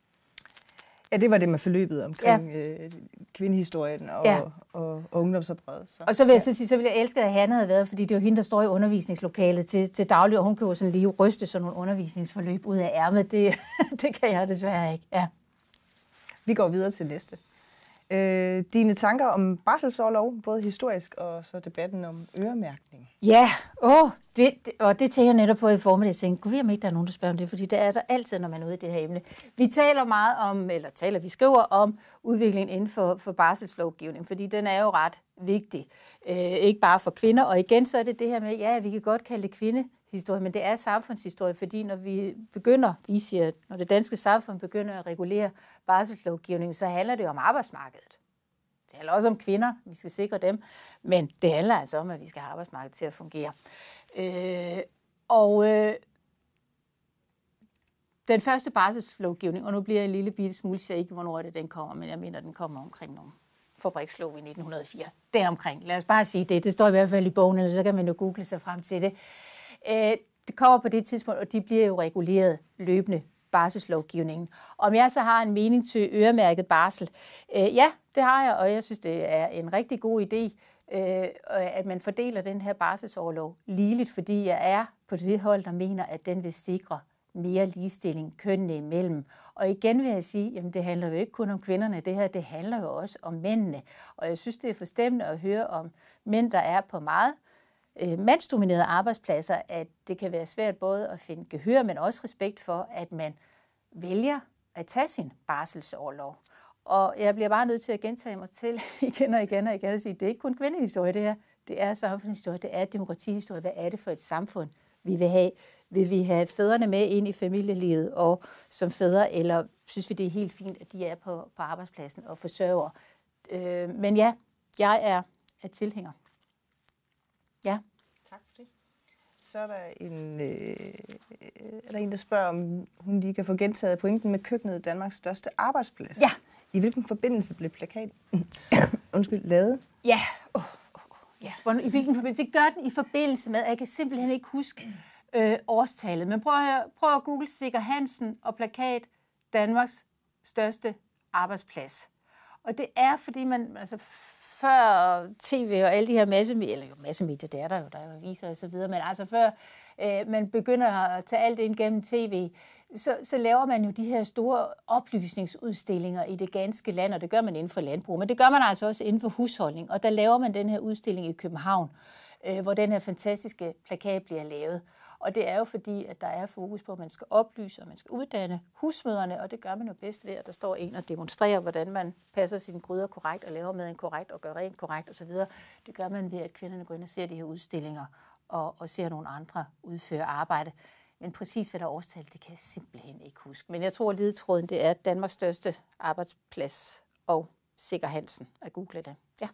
Ja, det var det med forløbet omkring ja. øh, kvindehistorien og, ja. og, og, og ungdomsoprøret. Så. Og så vil jeg ja. så sige, så ville jeg elske, at han havde været, fordi det er jo hende, der står i undervisningslokalet til, til daglig, og hun kan jo sådan lige ryste sådan nogle undervisningsforløb ud af ærmet. Det, *laughs* det kan jeg desværre ikke. Ja. Vi går videre til næste. Øh, dine tanker om barselsårlov, både historisk og så debatten om øremærkning. Ja, åh, det, og det tænker jeg netop på i formiddag. Jeg tænker, kunne vi om ikke der er nogen, der spørger om det? Fordi det er der altid, når man er ude i det her emne. Vi taler meget om, eller taler, vi skriver om udviklingen inden for, for barselslovgivning, fordi den er jo ret vigtig. Øh, ikke bare for kvinder, og igen så er det det her med, ja, vi kan godt kalde det kvinde historie, men det er samfundshistorie, fordi når vi begynder, vi siger, når det danske samfund begynder at regulere barselslovgivningen, så handler det om arbejdsmarkedet. Det handler også om kvinder, vi skal sikre dem, men det handler altså om, at vi skal have arbejdsmarkedet til at fungere. Øh, og øh, den første barselslovgivning, og nu bliver jeg en lille bitte smule, så ikke, hvornår det den kommer, men jeg mener, den kommer omkring nogle fabrikslov i 1904. Deromkring. Lad os bare sige det. Det står i hvert fald i bogen, eller så kan man jo google sig frem til det. Øh, det kommer på det tidspunkt, og de bliver jo reguleret løbende barselslovgivningen. Om jeg så har en mening til øremærket barsel? Øh, ja, det har jeg, og jeg synes, det er en rigtig god idé, øh, at man fordeler den her barselsoverlov ligeligt, fordi jeg er på det hold, der mener, at den vil sikre mere ligestilling kønnene imellem. Og igen vil jeg sige, jamen det handler jo ikke kun om kvinderne, det her, det handler jo også om mændene. Og jeg synes, det er forstemmende at høre om mænd, der er på meget øh, mandsdominerede arbejdspladser, at det kan være svært både at finde gehør, men også respekt for, at man vælger at tage sin barselsårlov. Og jeg bliver bare nødt til at gentage mig til *laughs* igen og igen og igen og sige, at det er ikke kun kvindehistorie det her. Det er samfundshistorie, det er demokratihistorie. Hvad er det for et samfund, vi vil have? Vil vi have fædrene med ind i familielivet og som fædre, eller synes vi, det er helt fint, at de er på, på arbejdspladsen og forsørger? Øh, men ja, jeg er, er tilhænger. Ja. Tak for det. Så er der en, øh, er der en der spørger, om hun lige kan få gentaget pointen med køkkenet Danmarks største arbejdsplads. Ja. I hvilken forbindelse blev plakaten *coughs* undskyld, lavet? Ja, oh, oh, ja. For, i hvilken forbindelse? Det gør den i forbindelse med, at jeg kan simpelthen ikke huske øh, årstallet. Men prøv at, prøv at google Sikker Hansen og plakat Danmarks største arbejdsplads. Og det er, fordi man, altså før tv og alle de her massemedier, eller jo massemedier, det er der jo, der er jo aviser og så videre, men altså før øh, man begynder at tage alt ind gennem tv, så, så laver man jo de her store oplysningsudstillinger i det ganske land, og det gør man inden for landbrug, men det gør man altså også inden for husholdning, og der laver man den her udstilling i København, øh, hvor den her fantastiske plakat bliver lavet. Og det er jo fordi, at der er fokus på, at man skal oplyse, og man skal uddanne husmøderne, og det gør man jo bedst ved, at der står en og demonstrerer, hvordan man passer sine gryder korrekt, og laver maden korrekt, og gør rent korrekt osv. Det gør man ved, at kvinderne går ind og ser de her udstillinger, og, og ser nogle andre udføre arbejde. Men præcis hvad der er årstal, det kan jeg simpelthen ikke huske. Men jeg tror, at ledetråden det er Danmarks største arbejdsplads og Sikker Hansen at google det. Ja.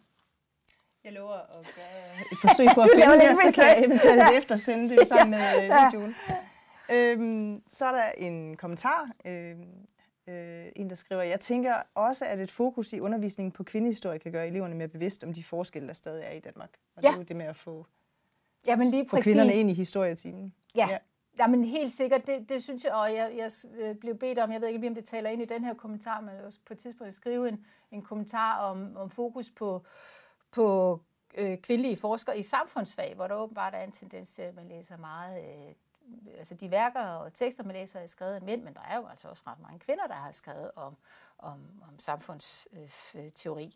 Jeg lover at gøre et forsøg på at *laughs* finde det, så kan jeg eventuelt *laughs* efter sende det sammen med øh, ja. videoen. Øhm, så er der en kommentar, øhm, øh, en der skriver, jeg tænker også, at et fokus i undervisningen på kvindehistorie kan gøre eleverne mere bevidst om de forskelle, der stadig er i Danmark. Og ja. det er jo det med at få, ja, men lige præcis. få kvinderne ind i historietimen. Ja. ja. Jamen helt sikkert, det, det synes jeg, og jeg, jeg øh, blev bedt om, jeg ved ikke lige om det taler ind i den her kommentar, men også på et tidspunkt skrive en, en kommentar om, om fokus på øh, på øh, kvindelige forskere i samfundsfag, hvor der åbenbart er en tendens til, at man læser meget... Øh, altså de værker og tekster, man læser, er skrevet af mænd, men der er jo altså også ret mange kvinder, der har skrevet om, om, om samfundsteori.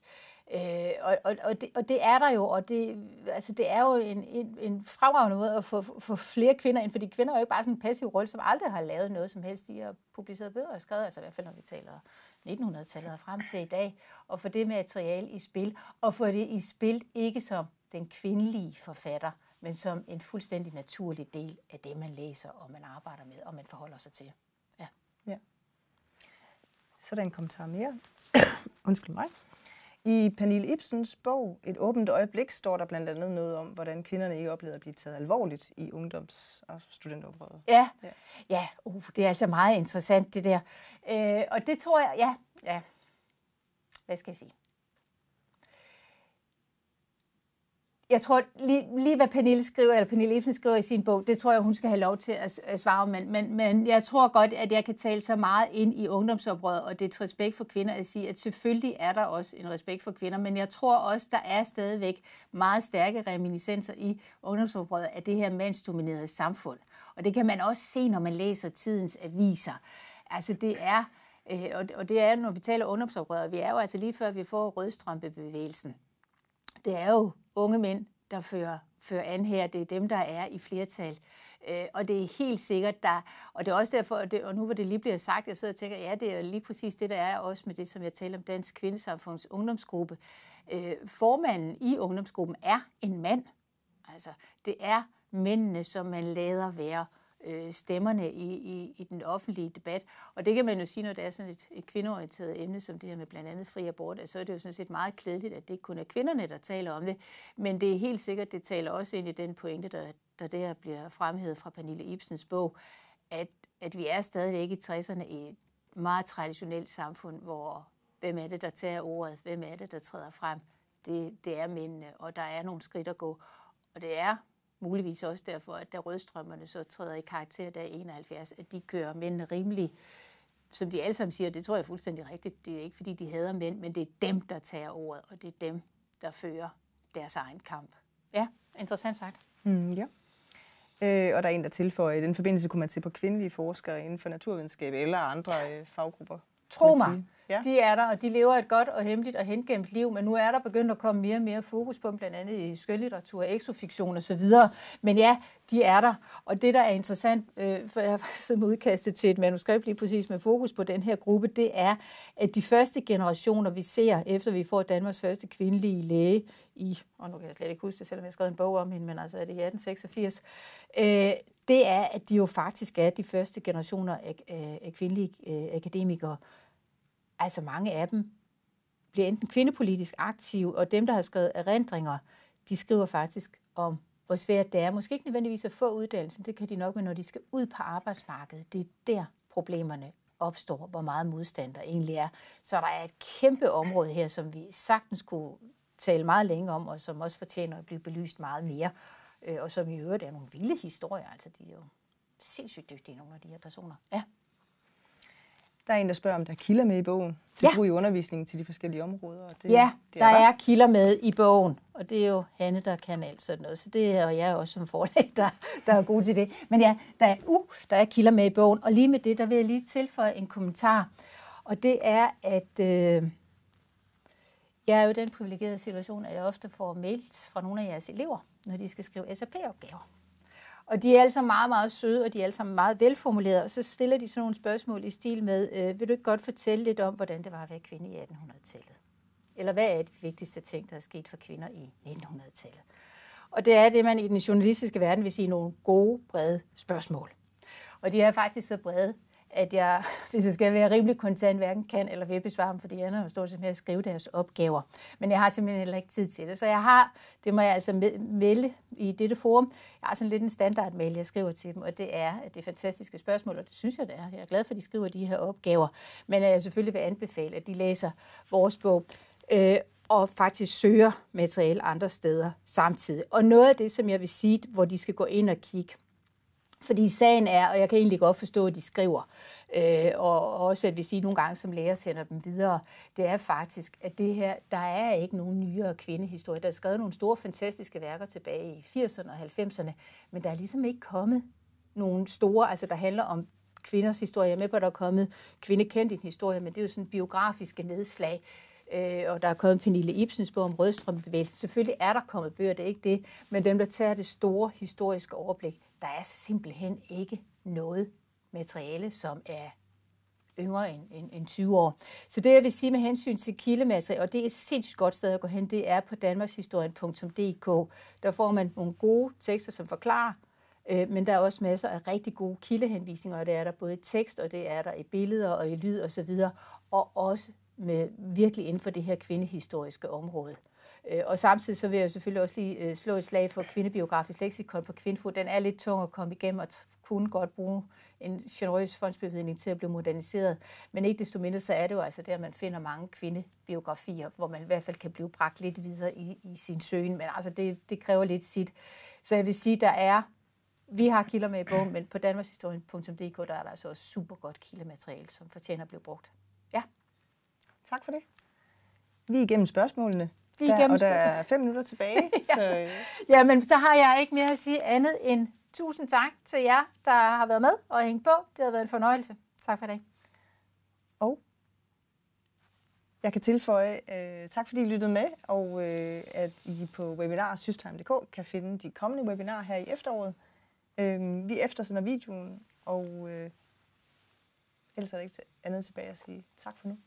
Øh, og, og, og, det, og det er der jo, og det, altså det er jo en, en, en fremragende måde at få, få flere kvinder ind, fordi kvinder er jo ikke bare sådan en passiv rolle, som aldrig har lavet noget som helst. De har publiceret bøger og skrevet, altså i hvert fald når vi taler 1900-tallet og frem til i dag, og få det materiale i spil, og få det i spil ikke som den kvindelige forfatter, men som en fuldstændig naturlig del af det, man læser, og man arbejder med, og man forholder sig til. Ja. ja. Så der en kommentar mere. *coughs* Undskyld mig. I Pernille Ibsens bog Et åbent øjeblik står der blandt andet noget om, hvordan kvinderne ikke oplevede at blive taget alvorligt i ungdoms- og altså studenteroprøret. Ja, ja. ja uh, det er altså meget interessant det der. Øh, og det tror jeg, ja, ja, hvad skal jeg sige? jeg tror lige, lige hvad Pernille skriver, eller Pernille Ibsen skriver i sin bog, det tror jeg, hun skal have lov til at, svare svare men, men, men jeg tror godt, at jeg kan tale så meget ind i ungdomsoprøret og det respekt for kvinder at sige, at selvfølgelig er der også en respekt for kvinder, men jeg tror også, der er stadigvæk meget stærke reminiscenser i ungdomsoprøret af det her mandsdominerede samfund. Og det kan man også se, når man læser tidens aviser. Altså det er, øh, og det er, når vi taler ungdomsoprøret, vi er jo altså lige før vi får rødstrømpebevægelsen. Det er jo unge mænd, der fører, fører an her. Det er dem, der er i flertal. Øh, og det er helt sikkert, der, og det er også derfor, og, det, og nu hvor det lige bliver sagt, jeg sidder og tænker, ja, det er lige præcis det, der er også med det, som jeg taler om Dansk Kvindesamfunds ungdomsgruppe. Øh, formanden i ungdomsgruppen er en mand. Altså, det er mændene, som man lader være øh, stemmerne i, i, i den offentlige debat. Og det kan man jo sige, når det er sådan et, et kvindeorienteret emne, som det her med blandt andet fri abort, så er det jo sådan set meget klædeligt, at det ikke kun er kvinderne, der taler om det. Men det er helt sikkert, det taler også ind i den pointe, der, der der bliver fremhævet fra Pernille Ibsens bog, at, at vi er stadigvæk i 60'erne i et meget traditionelt samfund, hvor hvem er det, der tager ordet, hvem er det, der træder frem. Det, det er mændene, og der er nogle skridt at gå. Og det er muligvis også derfor, at da rødstrømmerne så træder i karakter der 71, at de kører mænd rimelig som de alle sammen siger, det tror jeg er fuldstændig rigtigt, det er ikke fordi, de hader mænd, men det er dem, der tager ordet, og det er dem, der fører deres egen kamp. Ja, interessant sagt. Mm, ja. Øh, og der er en, der tilføjer, i den forbindelse kunne man se på kvindelige forskere inden for naturvidenskab eller andre øh, faggrupper. Tro mig, sige ja. de er der, og de lever et godt og hemmeligt og hengemt liv, men nu er der begyndt at komme mere og mere fokus på dem, blandt andet i skønlitteratur, eksofiktion osv. Men ja, de er der, og det, der er interessant, øh, for jeg har siddet med udkastet til et manuskript lige præcis med fokus på den her gruppe, det er, at de første generationer, vi ser, efter vi får Danmarks første kvindelige læge i, og nu kan jeg slet ikke huske det, selvom jeg har skrevet en bog om hende, men altså er det i 1886, øh, det er, at de jo faktisk er de første generationer af, af, af kvindelige øh, akademikere, altså mange af dem bliver enten kvindepolitisk aktive, og dem, der har skrevet erindringer, de skriver faktisk om, hvor svært det er. Måske ikke nødvendigvis at få uddannelsen, det kan de nok, men når de skal ud på arbejdsmarkedet, det er der problemerne opstår, hvor meget modstand der egentlig er. Så der er et kæmpe område her, som vi sagtens kunne tale meget længe om, og som også fortjener at blive belyst meget mere, øh, og som i øvrigt er nogle vilde historier. Altså, de er jo sindssygt dygtige, nogle af de her personer. Ja. Der er en, der spørger, om der er kilder med i bogen til ja. brug i undervisningen til de forskellige områder. Og det, ja, det er der bare. er kilder med i bogen, og det er jo Hanne, der kan alt sådan noget. Så det er og jeg er også som forlag, der, der er god til det. Men ja, der er, uh, der er kilder med i bogen, og lige med det, der vil jeg lige tilføje en kommentar. Og det er, at øh, jeg er jo i den privilegerede situation, at jeg ofte får mails fra nogle af jeres elever, når de skal skrive SAP-opgaver. Og de er alle sammen meget, meget søde, og de er alle sammen meget velformulerede. Og så stiller de sådan nogle spørgsmål i stil med, øh, vil du ikke godt fortælle lidt om, hvordan det var at være kvinde i 1800-tallet? Eller hvad er de vigtigste ting, der er sket for kvinder i 1900-tallet? Og det er det, man i den journalistiske verden vil sige nogle gode, brede spørgsmål. Og de er faktisk så brede, at jeg, *laughs* hvis jeg skal være rimelig kontant, hverken kan eller vil besvare dem, fordi jeg ender jo stort set med at skrive deres opgaver. Men jeg har simpelthen heller ikke tid til det. Så jeg har, det må jeg altså melde i dette forum, jeg har sådan lidt en mail, jeg skriver til dem, og det er, at det er fantastiske spørgsmål, og det synes jeg, det er. Jeg er glad for, at de skriver de her opgaver. Men øh, jeg selvfølgelig vil anbefale, at de læser vores bog. Øh, og faktisk søger materiale andre steder samtidig. Og noget af det, som jeg vil sige, hvor de skal gå ind og kigge, fordi sagen er, og jeg kan egentlig godt forstå, at de skriver, øh, og også at hvis I nogle gange som lærer sender dem videre, det er faktisk, at det her, der er ikke nogen nyere kvindehistorie. Der er skrevet nogle store, fantastiske værker tilbage i 80'erne og 90'erne, men der er ligesom ikke kommet nogle store, altså der handler om kvinders historie. Jeg er med på, at der er kommet kvindekendt i en historie, men det er jo sådan biografiske nedslag. Øh, og der er kommet Pernille Ibsens bog om rødstrømbevægelsen. Selvfølgelig er der kommet bøger, det er ikke det, men dem, der tager det store historiske overblik, der er simpelthen ikke noget materiale, som er yngre end, end, end 20 år. Så det, jeg vil sige med hensyn til kildemateriale, og det er et sindssygt godt sted at gå hen, det er på danmarkshistorien.dk. Der får man nogle gode tekster, som forklarer, øh, men der er også masser af rigtig gode kildehenvisninger, og det er der både i tekst, og det er der i billeder og i lyd osv., og, og også med virkelig inden for det her kvindehistoriske område. Øh, og samtidig så vil jeg selvfølgelig også lige øh, slå et slag for kvindebiografisk leksikon på Kvindfod. Den er lidt tung at komme igennem og kunne godt bruge en generøs fondsbevidning til at blive moderniseret. Men ikke desto mindre så er det jo altså der, man finder mange kvindebiografier, hvor man i hvert fald kan blive bragt lidt videre i, i sin søgen. Men altså det, det kræver lidt sit. Så jeg vil sige, der er vi har kilder med i bogen, men på danmarkshistorien.dk, der er der altså også super godt kildemateriale, som fortjener at blive brugt. Ja. Tak for det. Vi er igennem spørgsmålene. Vi er der, og der er fem minutter tilbage. *laughs* ja. Så... Øh. ja, men så har jeg ikke mere at sige andet end tusind tak til jer, der har været med og hængt på. Det har været en fornøjelse. Tak for i dag. Og jeg kan tilføje, øh, tak fordi I lyttede med, og øh, at I på webinarsystime.dk kan finde de kommende webinar her i efteråret. Øh, vi eftersender videoen, og øh, ellers er der ikke andet tilbage at sige tak for nu.